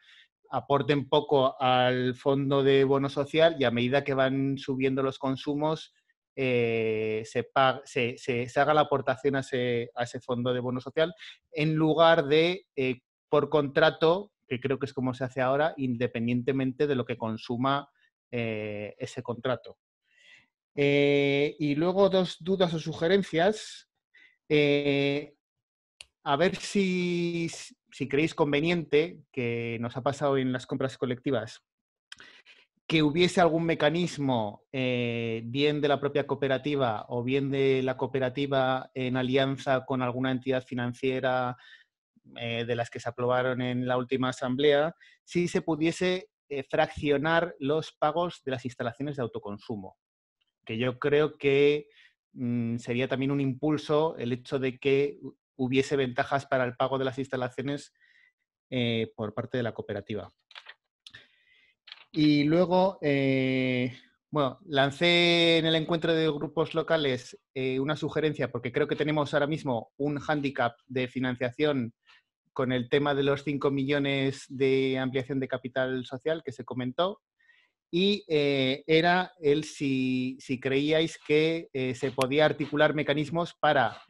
[SPEAKER 12] aporten poco al fondo de bono social y a medida que van subiendo los consumos, eh, se, haga la aportación a ese, fondo de bono social en lugar de eh, por contrato, que creo que es como se hace ahora, independientemente de lo que consuma eh, ese contrato. y luego dos dudas o sugerencias. a ver si, si creéis conveniente, que nos ha pasado en las compras colectivas, que hubiese algún mecanismo, eh, bien de la propia cooperativa o bien de la cooperativa en alianza con alguna entidad financiera eh, de las que se aprobaron en la última asamblea, si se pudiese eh, fraccionar los pagos de las instalaciones de autoconsumo, que yo creo que mm, sería también un impulso el hecho de que hubiese ventajas para el pago de las instalaciones por parte de la cooperativa. Y luego, eh, bueno, lancé en el encuentro de grupos locales eh, una sugerencia, porque creo que tenemos ahora mismo un hándicap de financiación con el tema de los 5 millones de ampliación de capital social que se comentó, y eh, era el si, si creíais que se podía articular mecanismos para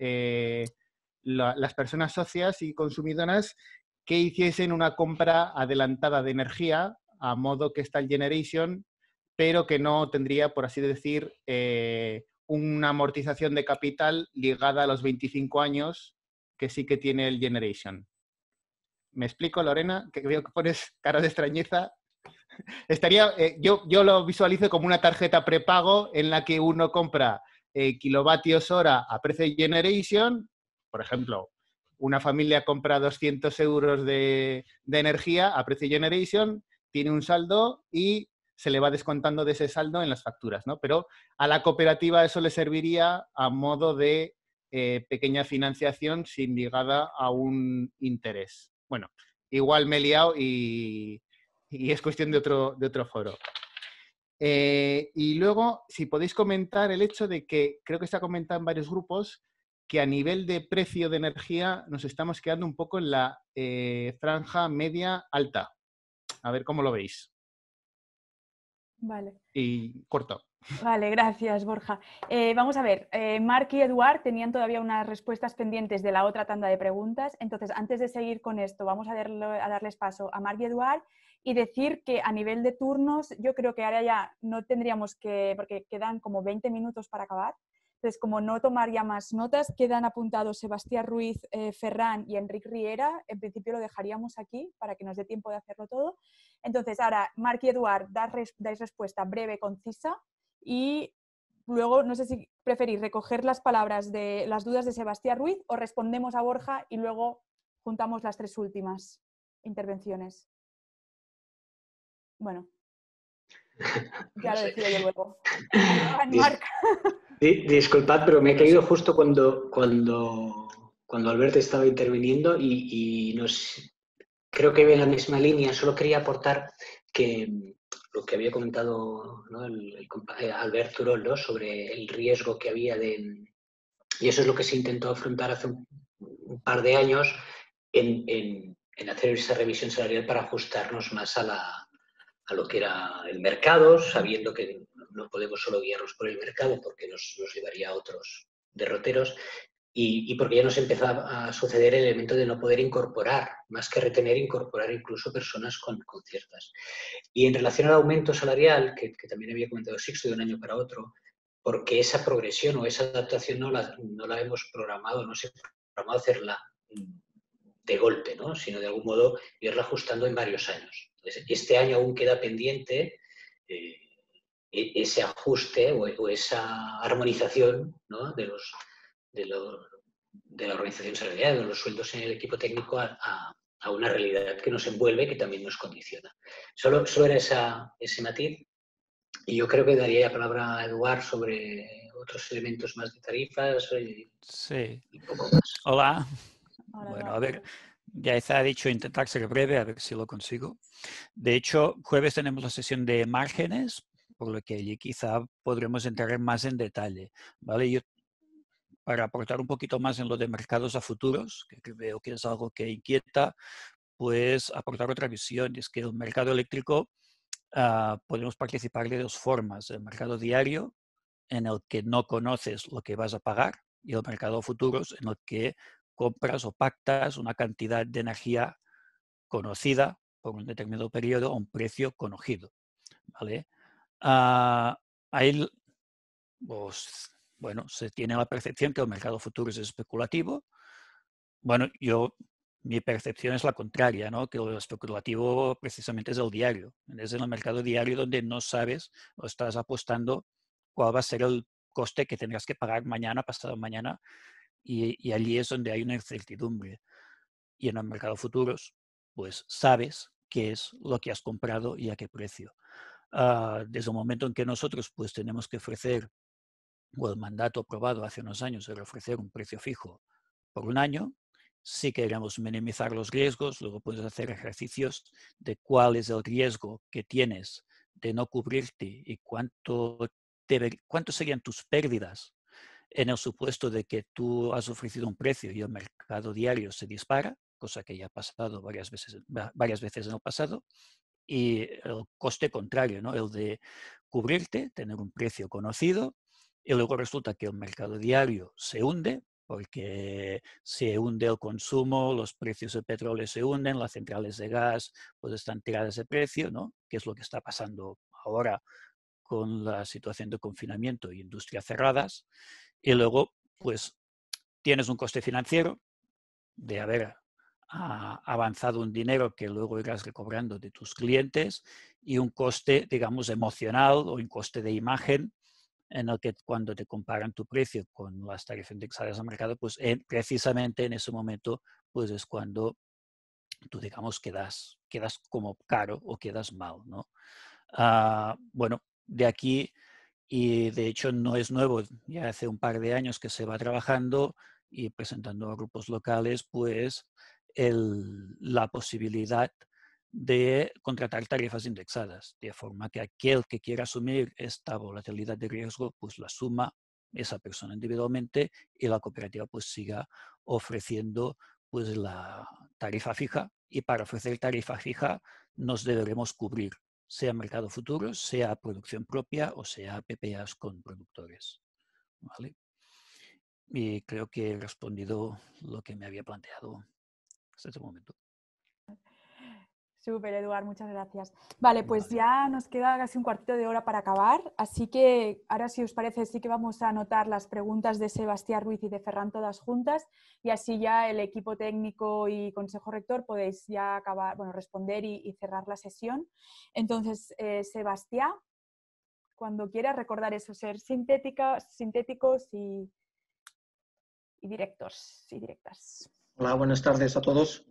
[SPEAKER 12] las personas socias y consumidoras que hiciesen una compra adelantada de energía a modo que está el Generation, pero que no tendría, por así decir, eh, una amortización de capital ligada a los 25 años que sí que tiene el Generation. ¿Me explico, Lorena? Que veo que pones cara de extrañeza. Estaría, eh, yo, lo visualizo como una tarjeta prepago en la que uno compra eh, kilovatios hora a precio generation, por ejemplo, una familia compra 200 euros de, de energía a precio generation tiene un saldo y se le va descontando de ese saldo en las facturas, ¿no? Pero a la cooperativa eso le serviría a modo de eh, pequeña financiación sin ligada a un interés. Bueno, igual me he liado y, es cuestión de otro, de otro foro. Eh, y luego, si podéis comentar el hecho de que, creo que se ha comentado en varios grupos, que a nivel de precio de energía nos estamos quedando un poco en la eh, franja media alta. A ver cómo lo veis. Vale. Y corto.
[SPEAKER 1] Vale, gracias, Borja. Eh, vamos a ver, eh, Mark y Eduard tenían todavía unas respuestas pendientes de la otra tanda de preguntas. Entonces, antes de seguir con esto, vamos a, a darles paso a Mark y Eduard y decir que a nivel de turnos, yo creo que ahora ya no tendríamos que, porque quedan como 20 minutos para acabar. Entonces, como no tomar ya más notas, quedan apuntados Sebastián Ruiz eh, Ferrán y Enrique Riera. En principio lo dejaríamos aquí para que nos dé tiempo de hacerlo todo. Entonces, ahora, Marc y Eduard, dais, respuesta breve, concisa y luego, no sé si preferís recoger las palabras de las dudas de Sebastián Ruiz o respondemos a Borja y luego juntamos las tres últimas intervenciones. Bueno,
[SPEAKER 5] *laughs* ya lo decía yo luego.
[SPEAKER 1] *laughs* Marc.
[SPEAKER 10] Disculpad, pero me he caído justo cuando, cuando, cuando Alberto estaba interviniendo y, nos, creo que ve la misma línea. Solo quería aportar que mm, lo que había comentado Alberto, el, eh, sobre el riesgo que había de... Y eso es lo que se intentó afrontar hace un, par de años en, hacer esa revisión salarial para ajustarnos más a, la, a lo que era el mercado, sabiendo que no podemos solo guiarnos por el mercado porque nos, llevaría a otros derroteros y, porque ya nos empezaba a suceder el elemento de no poder incorporar, más que retener, incorporar incluso personas con, ciertas. Y en relación al aumento salarial, que, también había comentado Sixto de un año para otro, porque esa progresión o esa adaptación no la, no la hemos programado, no se ha programado hacerla de golpe, ¿no? sino de algún modo irla ajustando en varios años. Este año aún queda pendiente eh, e-, ese ajuste o, esa armonización de, los, de, la organización salarial, de los sueldos en el equipo técnico a, una realidad que nos envuelve, que también nos condiciona. Solo, solo era ese matiz y yo creo que daría la palabra a Eduard sobre otros elementos más de tarifas. Eh,
[SPEAKER 13] sí. Hola. Bueno, a ver. Ya está ha dicho intentar ser breve, a ver si lo consigo. De hecho, jueves tenemos la sesión de márgenes por lo que allí quizá podremos entrar más en detalle. ¿vale? Yo, para aportar un poquito más en lo de mercados a futuros, que veo que es algo que inquieta, pues aportar otra visión, es que el mercado eléctrico ah, podemos participar de dos formas, el mercado diario, en el que no conoces lo que vas a pagar, y el mercado a futuros, en el que compras o pactas una cantidad de energía conocida por un determinado periodo a un precio conocido. ¿vale? ahí, pues, bueno, se tiene la percepción que el mercado futuro es especulativo. Bueno, yo, mi percepción es la contraria, ¿no? Que lo especulativo precisamente es el diario. Es en el mercado diario donde no sabes o estás apostando cuál va a ser el coste que tendrás que pagar mañana, pasado mañana, y, allí es donde hay una incertidumbre. Y en el mercado futuros, pues sabes qué es lo que has comprado y a qué precio. Ah, desde el momento en que nosotros pues tenemos que ofrecer, o el mandato aprobado hace unos años era ofrecer un precio fijo por un año, si queremos minimizar los riesgos, luego puedes hacer ejercicios de cuál es el riesgo que tienes de no cubrirte y cuánto, cuánto serían tus pérdidas en el supuesto de que tú has ofrecido un precio y el mercado diario se dispara, cosa que ya ha pasado varias veces, varias veces en el pasado, y el coste contrario, ¿no? el de cubrirte, tener un precio conocido, y luego resulta que el mercado diario se hunde porque se hunde el consumo, los precios de petróleo se hunden, las centrales de gas pues están tiradas de precio, ¿no? que es lo que está pasando ahora con la situación de confinamiento y industrias cerradas. Y luego, pues, tienes un coste financiero de haber ha avanzado un dinero que luego irás recobrando de tus clientes y un coste, digamos, emocional o un coste de imagen en el que cuando te comparan tu precio con las tarifas indexadas al mercado, pues precisamente en ese momento pues es cuando tú, digamos, quedas, quedas como caro o quedas mal, ¿no? Ah, bueno, de aquí, y de hecho no es nuevo, ya hace un par de años que se va trabajando y presentando a grupos locales, pues la posibilidad de contratar tarifas indexadas, de forma que aquel que quiera asumir esta volatilidad de riesgo, pues la suma esa persona individualmente y la cooperativa pues siga ofreciendo pues la tarifa fija y para ofrecer tarifa fija nos deberemos cubrir, sea mercado futuro, sea producción propia o sea PPAs con productores. ¿Vale? Y creo que he respondido lo que me había planteado en ese momento.
[SPEAKER 1] Súper, Eduard, muchas gracias. Vale, pues ya nos queda casi un cuartito de hora para acabar, así que ahora si os parece sí que vamos a anotar las preguntas de Sebastián Ruiz y de Ferran todas juntas y así ya el equipo técnico y consejo rector podéis ya acabar, bueno, responder y, cerrar la sesión. Entonces, eh, Sebastián, cuando quieras recordar eso, ser sintéticos y, y directos y directas.
[SPEAKER 6] Hola, buenas
[SPEAKER 14] tardes a todos.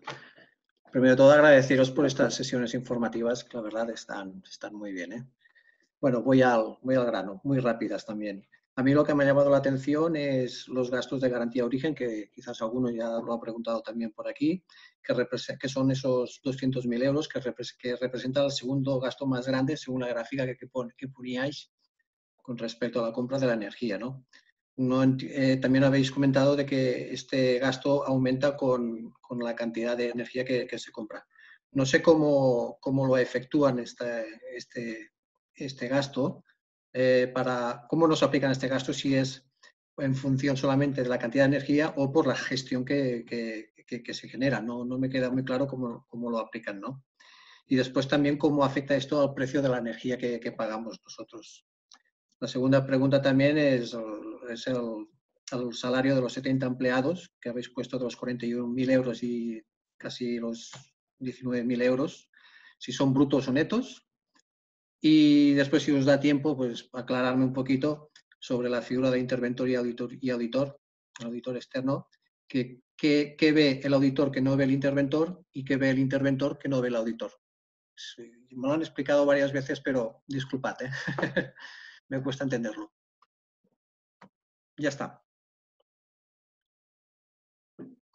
[SPEAKER 14] Primero de todo, agradeceros por estas sesiones informativas, que la verdad están, muy bien. ¿eh? Bueno, voy al, grano, muy rápidas también. A mí lo que me ha llamado la atención es los gastos de garantía de origen, que quizás alguno ya lo ha preguntado también por aquí, que, son esos 200.000 euros que, representan representa el segundo gasto más grande según la gráfica que, que poníais con respecto a la compra de la energía. ¿no? Eh, también habéis comentado de que este gasto aumenta con, con la cantidad de energía que, se compra. No sé cómo, cómo lo efectúan este este, este gasto, eh, para cómo nos aplican este gasto, si es en función solamente de la cantidad de energía o por la gestión que, que, que se genera. No, no, me queda muy claro cómo, cómo, lo aplican, ¿no? Y después también cómo afecta esto al precio de la energía que, pagamos nosotros. La segunda pregunta también es es el, salario de los 70 empleados que habéis puesto de los 41.000 euros y casi los 19.000 euros, si son brutos o netos. Y después, si os da tiempo, pues aclararme un poquito sobre la figura de interventor y auditor, y auditor, auditor externo, que, ve el auditor que no ve el interventor y que ve el interventor que no ve el auditor. me lo han explicado
[SPEAKER 5] varias veces, pero disculpad, ¿eh? *laughs* me cuesta entenderlo. Ya está.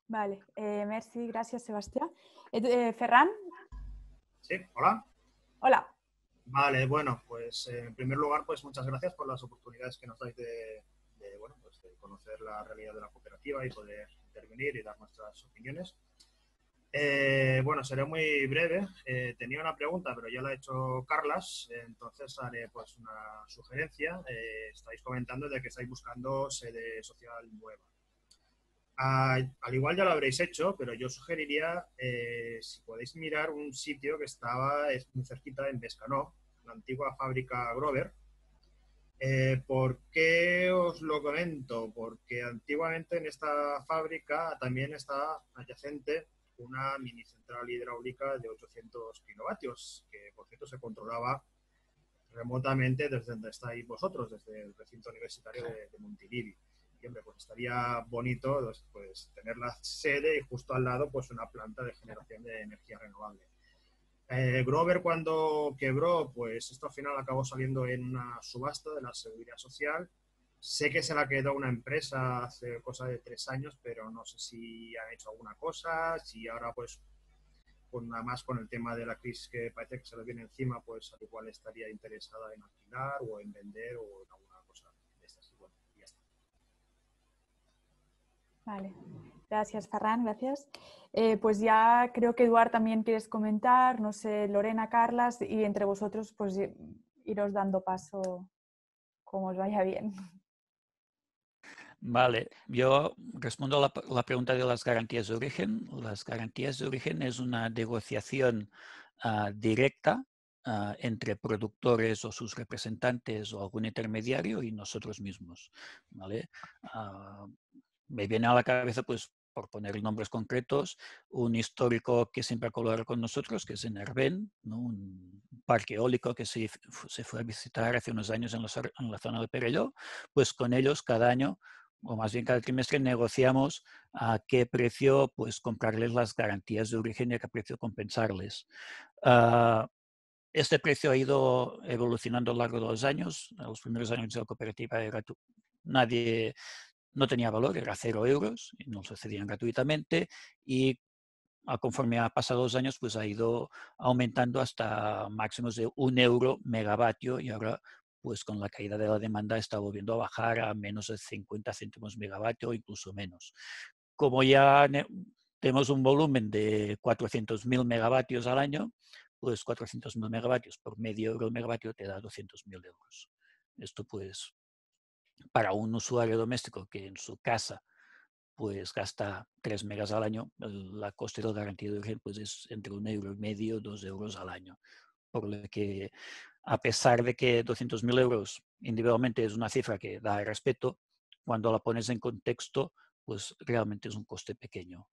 [SPEAKER 1] Vale, eh, merci, gracias Sebastián. Eh, eh, Ferran.
[SPEAKER 5] Sí, hola.
[SPEAKER 1] Hola.
[SPEAKER 15] Vale, bueno, pues eh, en primer lugar, pues muchas gracias por las oportunidades que nos dais pues, de conocer la realidad de la cooperativa y poder intervenir y dar nuestras opiniones. Eh, bueno, seré muy breve. Eh, tenía una pregunta, pero ya la ha hecho Carlas, entonces haré pues una sugerencia. Eh, estáis comentando de que estáis buscando sede social nueva. al igual ya lo habréis hecho, pero yo sugeriría si podéis mirar un sitio que estaba es muy cerquita en Vescanó, la antigua fábrica Grover, ¿Por qué os lo comento? Porque antiguamente en esta fábrica también está adyacente una mini central hidráulica de 800 kilovatios, que por cierto se controlaba remotamente desde donde estáis vosotros, desde el recinto universitario de, Montilivi. Y hombre, pues estaría bonito pues, pues, tener la sede y justo al lado pues una planta de generación de energía renovable. Eh, Grover cuando quebró, pues esto al final acabó saliendo en una subasta de la Seguridad Social Sé que se la quedó una empresa hace cosa de tres años, pero no sé si han hecho alguna cosa, si ahora pues, nada más con el tema de la crisis que parece que se le viene encima, pues al igual estaría interesada en alquilar o en vender o en alguna cosa de estas. Y ya
[SPEAKER 1] está. Vale. Gracias, Ferran, gracias. Eh, pues ya creo que Eduard también quieres comentar, no sé, Lorena, Carlas, y entre vosotros pues iros dando paso como os vaya bien.
[SPEAKER 13] Vale, yo respondo a la pregunta de las garantías de origen. Las garantías de origen es una negociación ah, directa ah, entre productores o sus representantes o algún intermediario y nosotros mismos. ¿vale? Ah, me viene a la cabeza, pues, por poner nombres concretos, un histórico que siempre ha colaborado con nosotros, que es en Erben, un parque eólico que se, se, fue a visitar hace unos años en la, en la zona de Perelló, pues con ellos cada año o más bien cada trimestre negociamos a qué precio pues comprarles las garantías de origen y a qué precio compensarles. Ah, este precio ha ido evolucionando a lo largo de los años. En los primeros años de la cooperativa era nadie no tenía valor, era cero euros, y no lo cedían gratuitamente y a conforme ha pasado los años, pues ha ido aumentando hasta máximos de un euro megavatio y ahora pues con la caída de la demanda está volviendo a bajar a menos de 50 céntimos megavatio o incluso menos. Como ya tenemos un volumen de 400.000 megavatios al año, pues 400.000 megavatios por medio euro megavatio te da 200.000 euros. Esto pues para un usuario doméstico que en su casa pues gasta 3 megas al año, la coste de la garantía de origen pues es entre un euro y medio, dos euros al año. Por lo que a pesar de que 200.000 euros individualmente es una cifra que da respeto, cuando la pones en contexto, pues realmente es un coste pequeño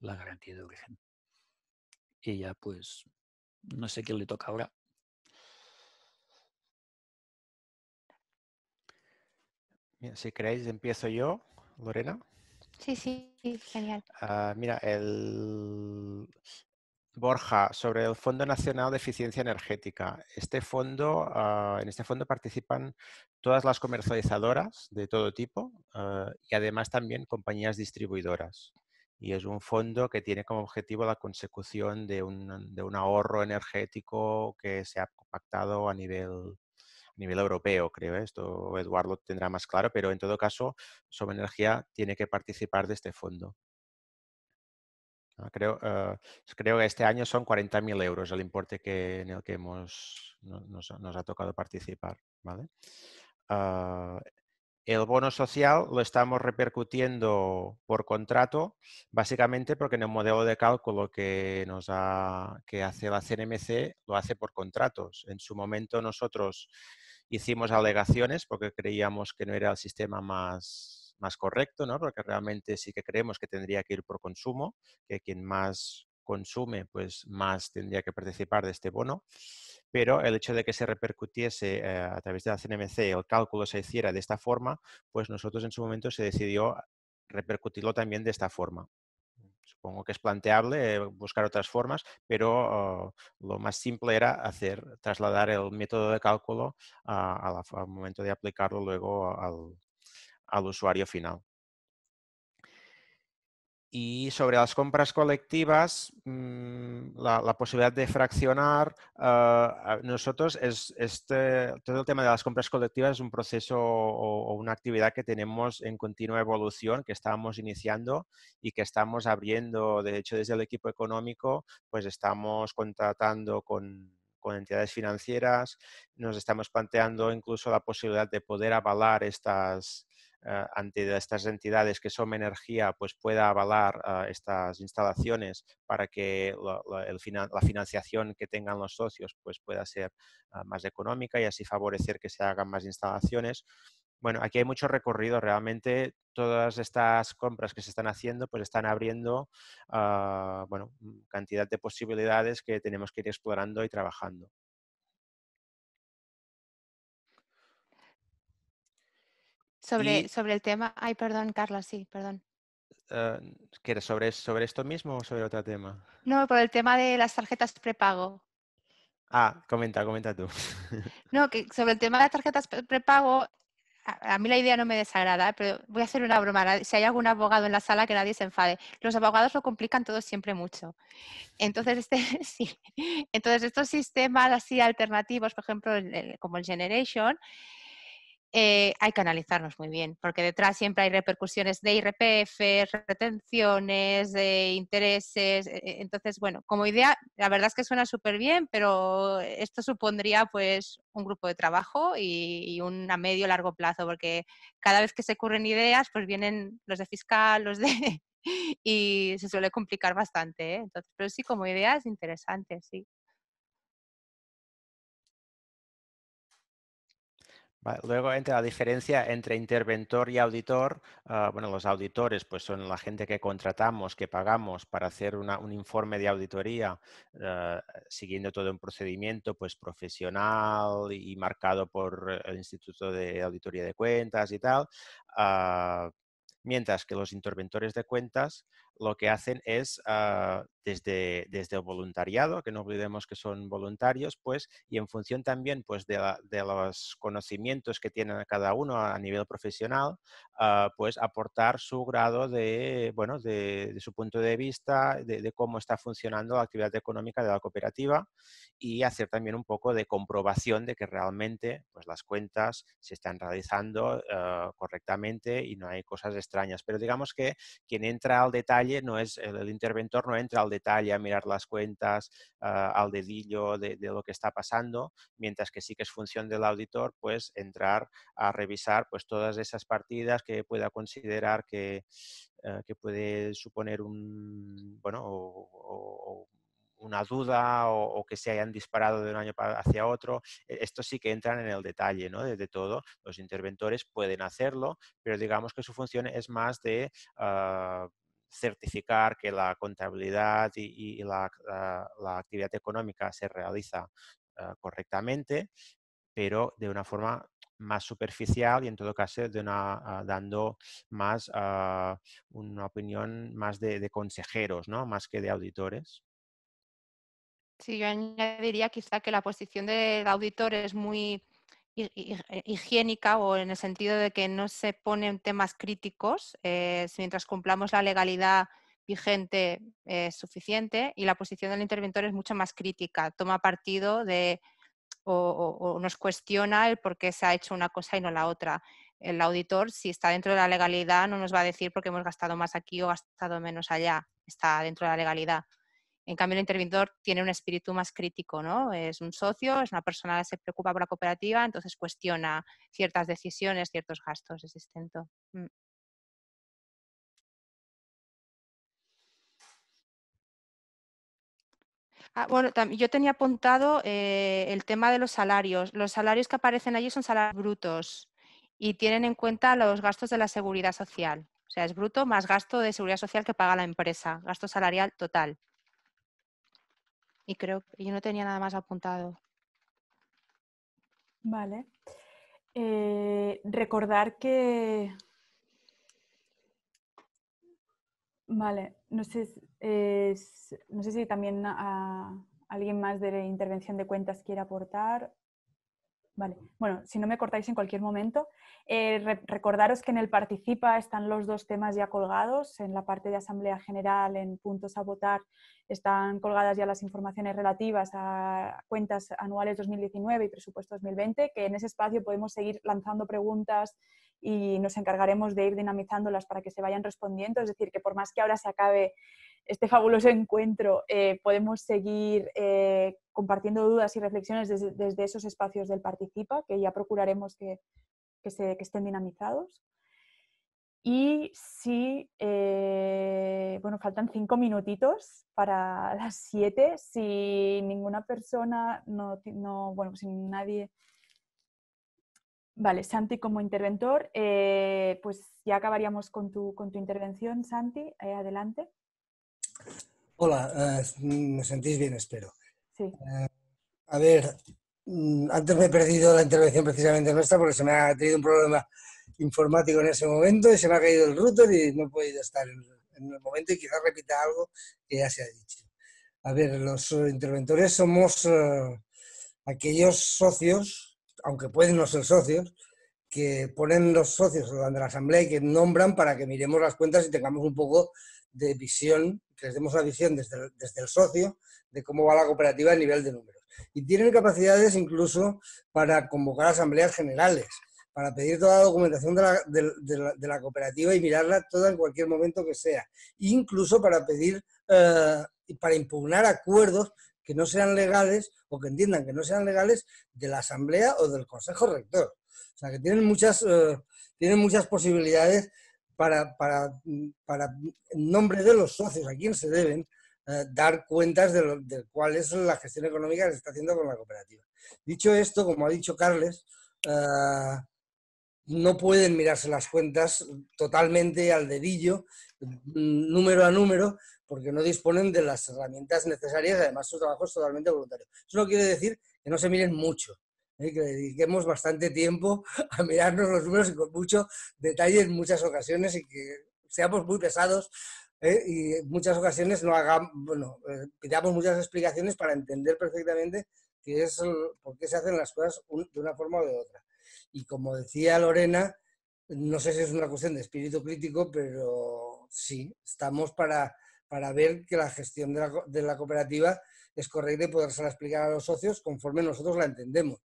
[SPEAKER 13] la garantía de origen. Y ya pues, no sé quién le toca ahora.
[SPEAKER 6] si queréis, empiezo yo, Lorena.
[SPEAKER 8] Sí, sí, genial.
[SPEAKER 6] Ah, mira, el, Borja, sobre el Fondo Nacional de Eficiencia Energética. Este fondo, ah, en este fondo participan todas las comercializadoras de todo tipo ah, y además también compañías distribuidoras. Y es un fondo que tiene como objetivo la consecución de un, ahorro energético que se ha pactado a nivel nivel europeo, creo. ¿eh? Esto Eduardo tendrá más claro, pero en todo caso, Sobre tiene que participar de este fondo. Ah, creo, eh, creo que este año son 40.000 euros el importe en el que nos, ha tocado participar. Ah, el bono social lo estamos repercutiendo por contrato, básicamente porque en el modelo de cálculo que, que hace la CNMC lo hace por contratos. En su momento nosotros hicimos alegaciones porque creíamos que no era el sistema más más correcto, ¿no? porque realmente sí que creemos que tendría que ir por consumo, que quien más consume, pues más tendría que participar de este bono, pero el hecho de que se repercutiese eh, a través de la CNMC, el cálculo se hiciera de esta forma, pues nosotros en su momento se decidió repercutirlo también de esta forma. Supongo que es planteable eh, buscar otras formas, pero oh, lo más simple era hacer, trasladar el método de cálculo al momento de aplicarlo luego al, al usuario final. Y sobre las compras colectivas, mm, la, posibilidad de fraccionar, ah, nosotros es, este, todo el tema de las compras colectivas es un proceso o, una actividad que tenemos en continua evolución, que estábamos iniciando y que estamos abriendo, de hecho desde el equipo económico, pues estamos contratando con, con entidades financieras, nos estamos planteando incluso la posibilidad de poder avalar estas, eh, ante estas entidades que son energía pues pueda avalar ah, estas instalaciones para que la, financiación que tengan los socios pues pueda ser ah, más económica y así favorecer que se hagan más instalaciones bueno, aquí hay mucho recorrido. Realmente todas estas compras que se están haciendo, pues están abriendo, ah, bueno, cantidad de posibilidades que tenemos que ir explorando y trabajando. Sobre,
[SPEAKER 8] el tema, ay, perdón, Carla, sí, perdón.
[SPEAKER 6] Ah, ¿Quieres sobre, sobre esto mismo o sobre otro tema?
[SPEAKER 8] No, por el tema de las tarjetas prepago.
[SPEAKER 6] Ah, comenta, comenta tú. *laughs*
[SPEAKER 8] No, que sobre el tema de las tarjetas prepago, a, mí la idea no me desagrada, pero voy a hacer una broma. Si hay algún abogado en la sala, que nadie se enfade. Los abogados lo complican todo siempre mucho. Entonces, este, *laughs* sí. Entonces estos sistemas así alternativos, por ejemplo, como el Generation, eh, hay que analizarnos muy bien, porque detrás siempre hay repercusiones de IRPF, retenciones, de intereses. E, e, entonces, bueno, como idea, la verdad es que suena súper bien, pero esto supondría pues un grupo de trabajo y, un a medio largo plazo, porque cada vez que se ocurren ideas, pues vienen los de fiscal, los de... *laughs* y se suele complicar bastante. ¿eh? Entonces, pero sí, como idea es interesante, sí.
[SPEAKER 6] Luego entre la diferencia entre interventor y auditor. Ah, los auditores pues, son la gente que contratamos, que pagamos para hacer un informe de auditoría ah, siguiendo todo un procedimiento pues profesional y marcado por el Instituto de Auditoría de Cuentas y tal. Ah, mientras que los interventores de cuentas lo que hacen es ah, desde, desde el voluntariado, que no olvidemos que son voluntarios, pues, y en función también pues, de, los conocimientos que tienen cada uno a nivel profesional, ah, pues aportar su grado de, bueno, de, su punto de vista, de, cómo está funcionando la actividad económica de la cooperativa y hacer también un poco de comprobación de que realmente pues, las cuentas se están realizando ah, correctamente y no hay cosas extrañas. Pero digamos que quien entra al detalle no es, el interventor no entra al detalle a mirar las cuentas, ah, al dedillo de, lo que está pasando, mientras que sí que es función del auditor, pues entrar a revisar pues todas esas partidas que pueda considerar que, eh, puede suponer un, bueno, una duda o, que se hayan disparado de un año hacia otro. E, esto sí que entran en el detalle ¿no? de, todo. Los interventores pueden hacerlo, pero digamos que su función es más de ah, certificar que la contabilidad y, ah, la, actividad económica se realiza ah, correctamente, pero de una forma más superficial y en todo caso de ah, dando más una opinión más de, consejeros, más que de auditores.
[SPEAKER 8] Sí, yo añadiría quizá que la posición del auditor es muy higiénica o en el sentido de que no se ponen temas críticos eh, mientras cumplamos la legalidad vigente es eh, suficiente y la posición del interventor es mucho más crítica, toma partido de o, o, nos cuestiona el por qué se ha hecho una cosa y no la otra. El auditor, si está dentro de la legalidad, no nos va a decir por qué hemos gastado más aquí o gastado menos allá, está dentro de la legalidad. En cambio, el interventor tiene un espíritu más crítico, ¿no? Es un socio, es una persona que se preocupa por la cooperativa, entonces cuestiona ciertas decisiones, ciertos gastos existentes.
[SPEAKER 5] Mm. Ah, bueno, yo tenía apuntado eh, el tema
[SPEAKER 8] de los salarios. Los salarios que aparecen allí son salarios brutos y tienen en cuenta los gastos de la seguridad social. O sea, es bruto más gasto de seguridad social que paga la empresa, gasto salarial total. Y creo que yo no tenía nada más apuntado.
[SPEAKER 1] Vale. Eh, recordar que... Vale, no sé, si también ah, alguien más de intervención de cuentas quiere aportar bueno, si no me cortáis en cualquier momento, eh, recordaros que en el Participa están los dos temas ya colgados, en la parte de Asamblea General, en puntos a votar, están colgadas ya las informaciones relativas a cuentas anuales 2019 y presupuesto 2020, que en ese espacio podemos seguir lanzando preguntas y nos encargaremos de ir dinamizándolas para que se vayan respondiendo, es decir, que por más que ahora se acabe este fabuloso encuentro. Eh, podemos seguir eh, compartiendo dudas y reflexiones desde, esos espacios del Participa, que ya procuraremos que, estén dinamizados. Y si, eh, bueno, faltan cinco minutitos para *laughs* las siete. Si ninguna persona, no, bueno, si nadie... Vale, Santi como interventor, pues ya acabaríamos con tu, intervención, Santi, adelante.
[SPEAKER 4] Hola, eh, mm, me sentís bien, espero. Eh, a ver, mm, antes me he perdido la intervención precisamente nuestra porque se me ha tenido un problema informático en ese momento y se me ha caído el router y no he podido estar en, el momento y quizás repita algo que ya se ha dicho. A ver, los eh, interventores somos aquellos socios, aunque pueden no ser socios, que ponen los socios de la asamblea y que nombran para que miremos las cuentas y tengamos un poco de visión, que les demos la visión desde el, socio de cómo va la cooperativa a nivel de números. Y tienen capacidades incluso para convocar asambleas generales, para pedir toda la documentación de la, cooperativa y mirarla toda en cualquier momento que sea. Incluso para pedir, eh, y para impugnar acuerdos que no sean legales o que entiendan que no sean legales de la asamblea o del consejo rector. O sea, que tienen muchas, eh, tienen muchas posibilidades para, para, en nombre de los socios, a quienes se deben, eh, dar cuentas de, cuál es la gestión económica que se está haciendo con la cooperativa. Dicho esto, como ha dicho Carles, eh, no pueden mirarse las cuentas totalmente al dedillo, mm, número a número, porque no disponen de las herramientas necesarias, además su trabajo es totalmente voluntario. Eso no quiere decir que no se miren mucho, ¿eh? que dediquemos bastante tiempo *laughs* a mirarnos los números y con mucho detalle en muchas ocasiones y que seamos muy pesados ¿eh? y en muchas ocasiones no hagamos, bueno, eh, pidamos muchas explicaciones para entender perfectamente qué es por qué se hacen las cosas de una forma o de otra. Y como decía Lorena, no sé si es una cuestión de espíritu crítico, pero sí, estamos para, para ver que la gestión de la, de la cooperativa es correcto podérsela explicar a los socios conforme nosotros la entendemos.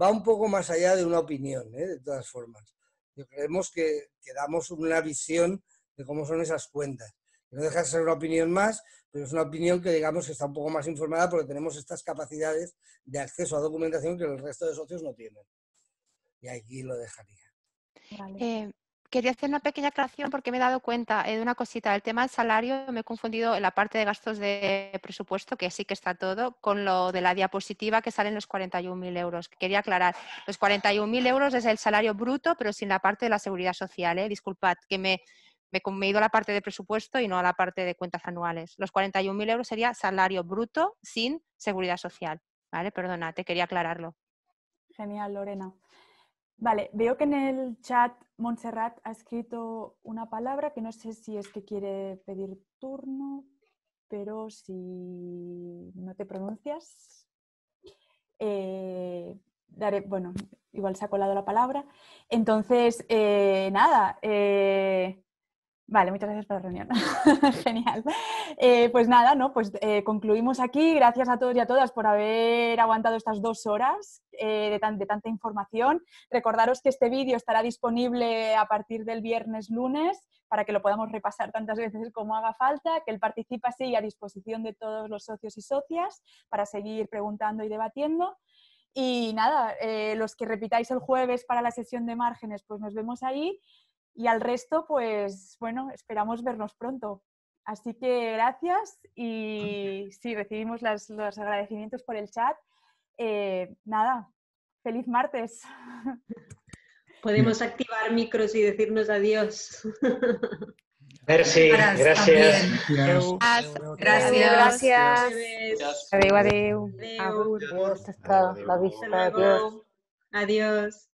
[SPEAKER 4] Va un poco más allá de una opinión, ¿eh? de todas formas. Yo creemos que, damos una visión de cómo son esas cuentas. No deja de ser una opinión más, pero es una opinión que digamos está un poco más informada porque tenemos estas capacidades de acceso a documentación que el resto de socios no tienen. Y aquí lo dejaría.
[SPEAKER 8] Vale. Eh, quería hacer una pequeña aclaración porque me he dado cuenta eh, de una cosita. El tema del salario me he confundido en la parte de gastos de presupuesto, que sí que está todo, con lo de la diapositiva que salen los 41.000 euros. Quería aclarar, los 41.000 euros es el salario bruto, pero sin la parte de la seguridad social. Eh. Disculpad que me, he ido a la parte de presupuesto y no a la parte de cuentas anuales. Los 41.000 euros sería salario bruto sin seguridad social. ¿vale? Perdona, te quería aclararlo.
[SPEAKER 1] Genial, Lorena. Vale, veo que en el chat Montserrat ha escrito una palabra que no sé si es que quiere pedir turno, pero si no te pronuncias, eh, daré, bueno, igual se ha colado la palabra. Entonces, eh, nada, eh, Vale, muchas gracias por la reunión. *laughs* Genial. Eh, pues nada, ¿no? Pues eh, concluimos aquí. Gracias a todos y a todas por haber aguantado estas dos horas eh, de, de, tanta información. Recordaros que este vídeo estará disponible a partir del viernes lunes para que lo podamos repasar tantas veces como haga falta, que el Participa sigue a disposición de todos los socios y socias para seguir preguntando y debatiendo. Y nada, los que repitáis el jueves para la sesión de márgenes, pues nos vemos ahí. Y al resto, pues bueno, esperamos vernos pronto. Así que gracias y sí, recibimos los agradecimientos por el chat. Eh, nada, feliz martes. *laughs* Podemos activar micros y decirnos adiós. *laughs*
[SPEAKER 10] gracias. Gracias. Gracias. Gracias. Adiós,
[SPEAKER 5] Adiós. adiós. adiós.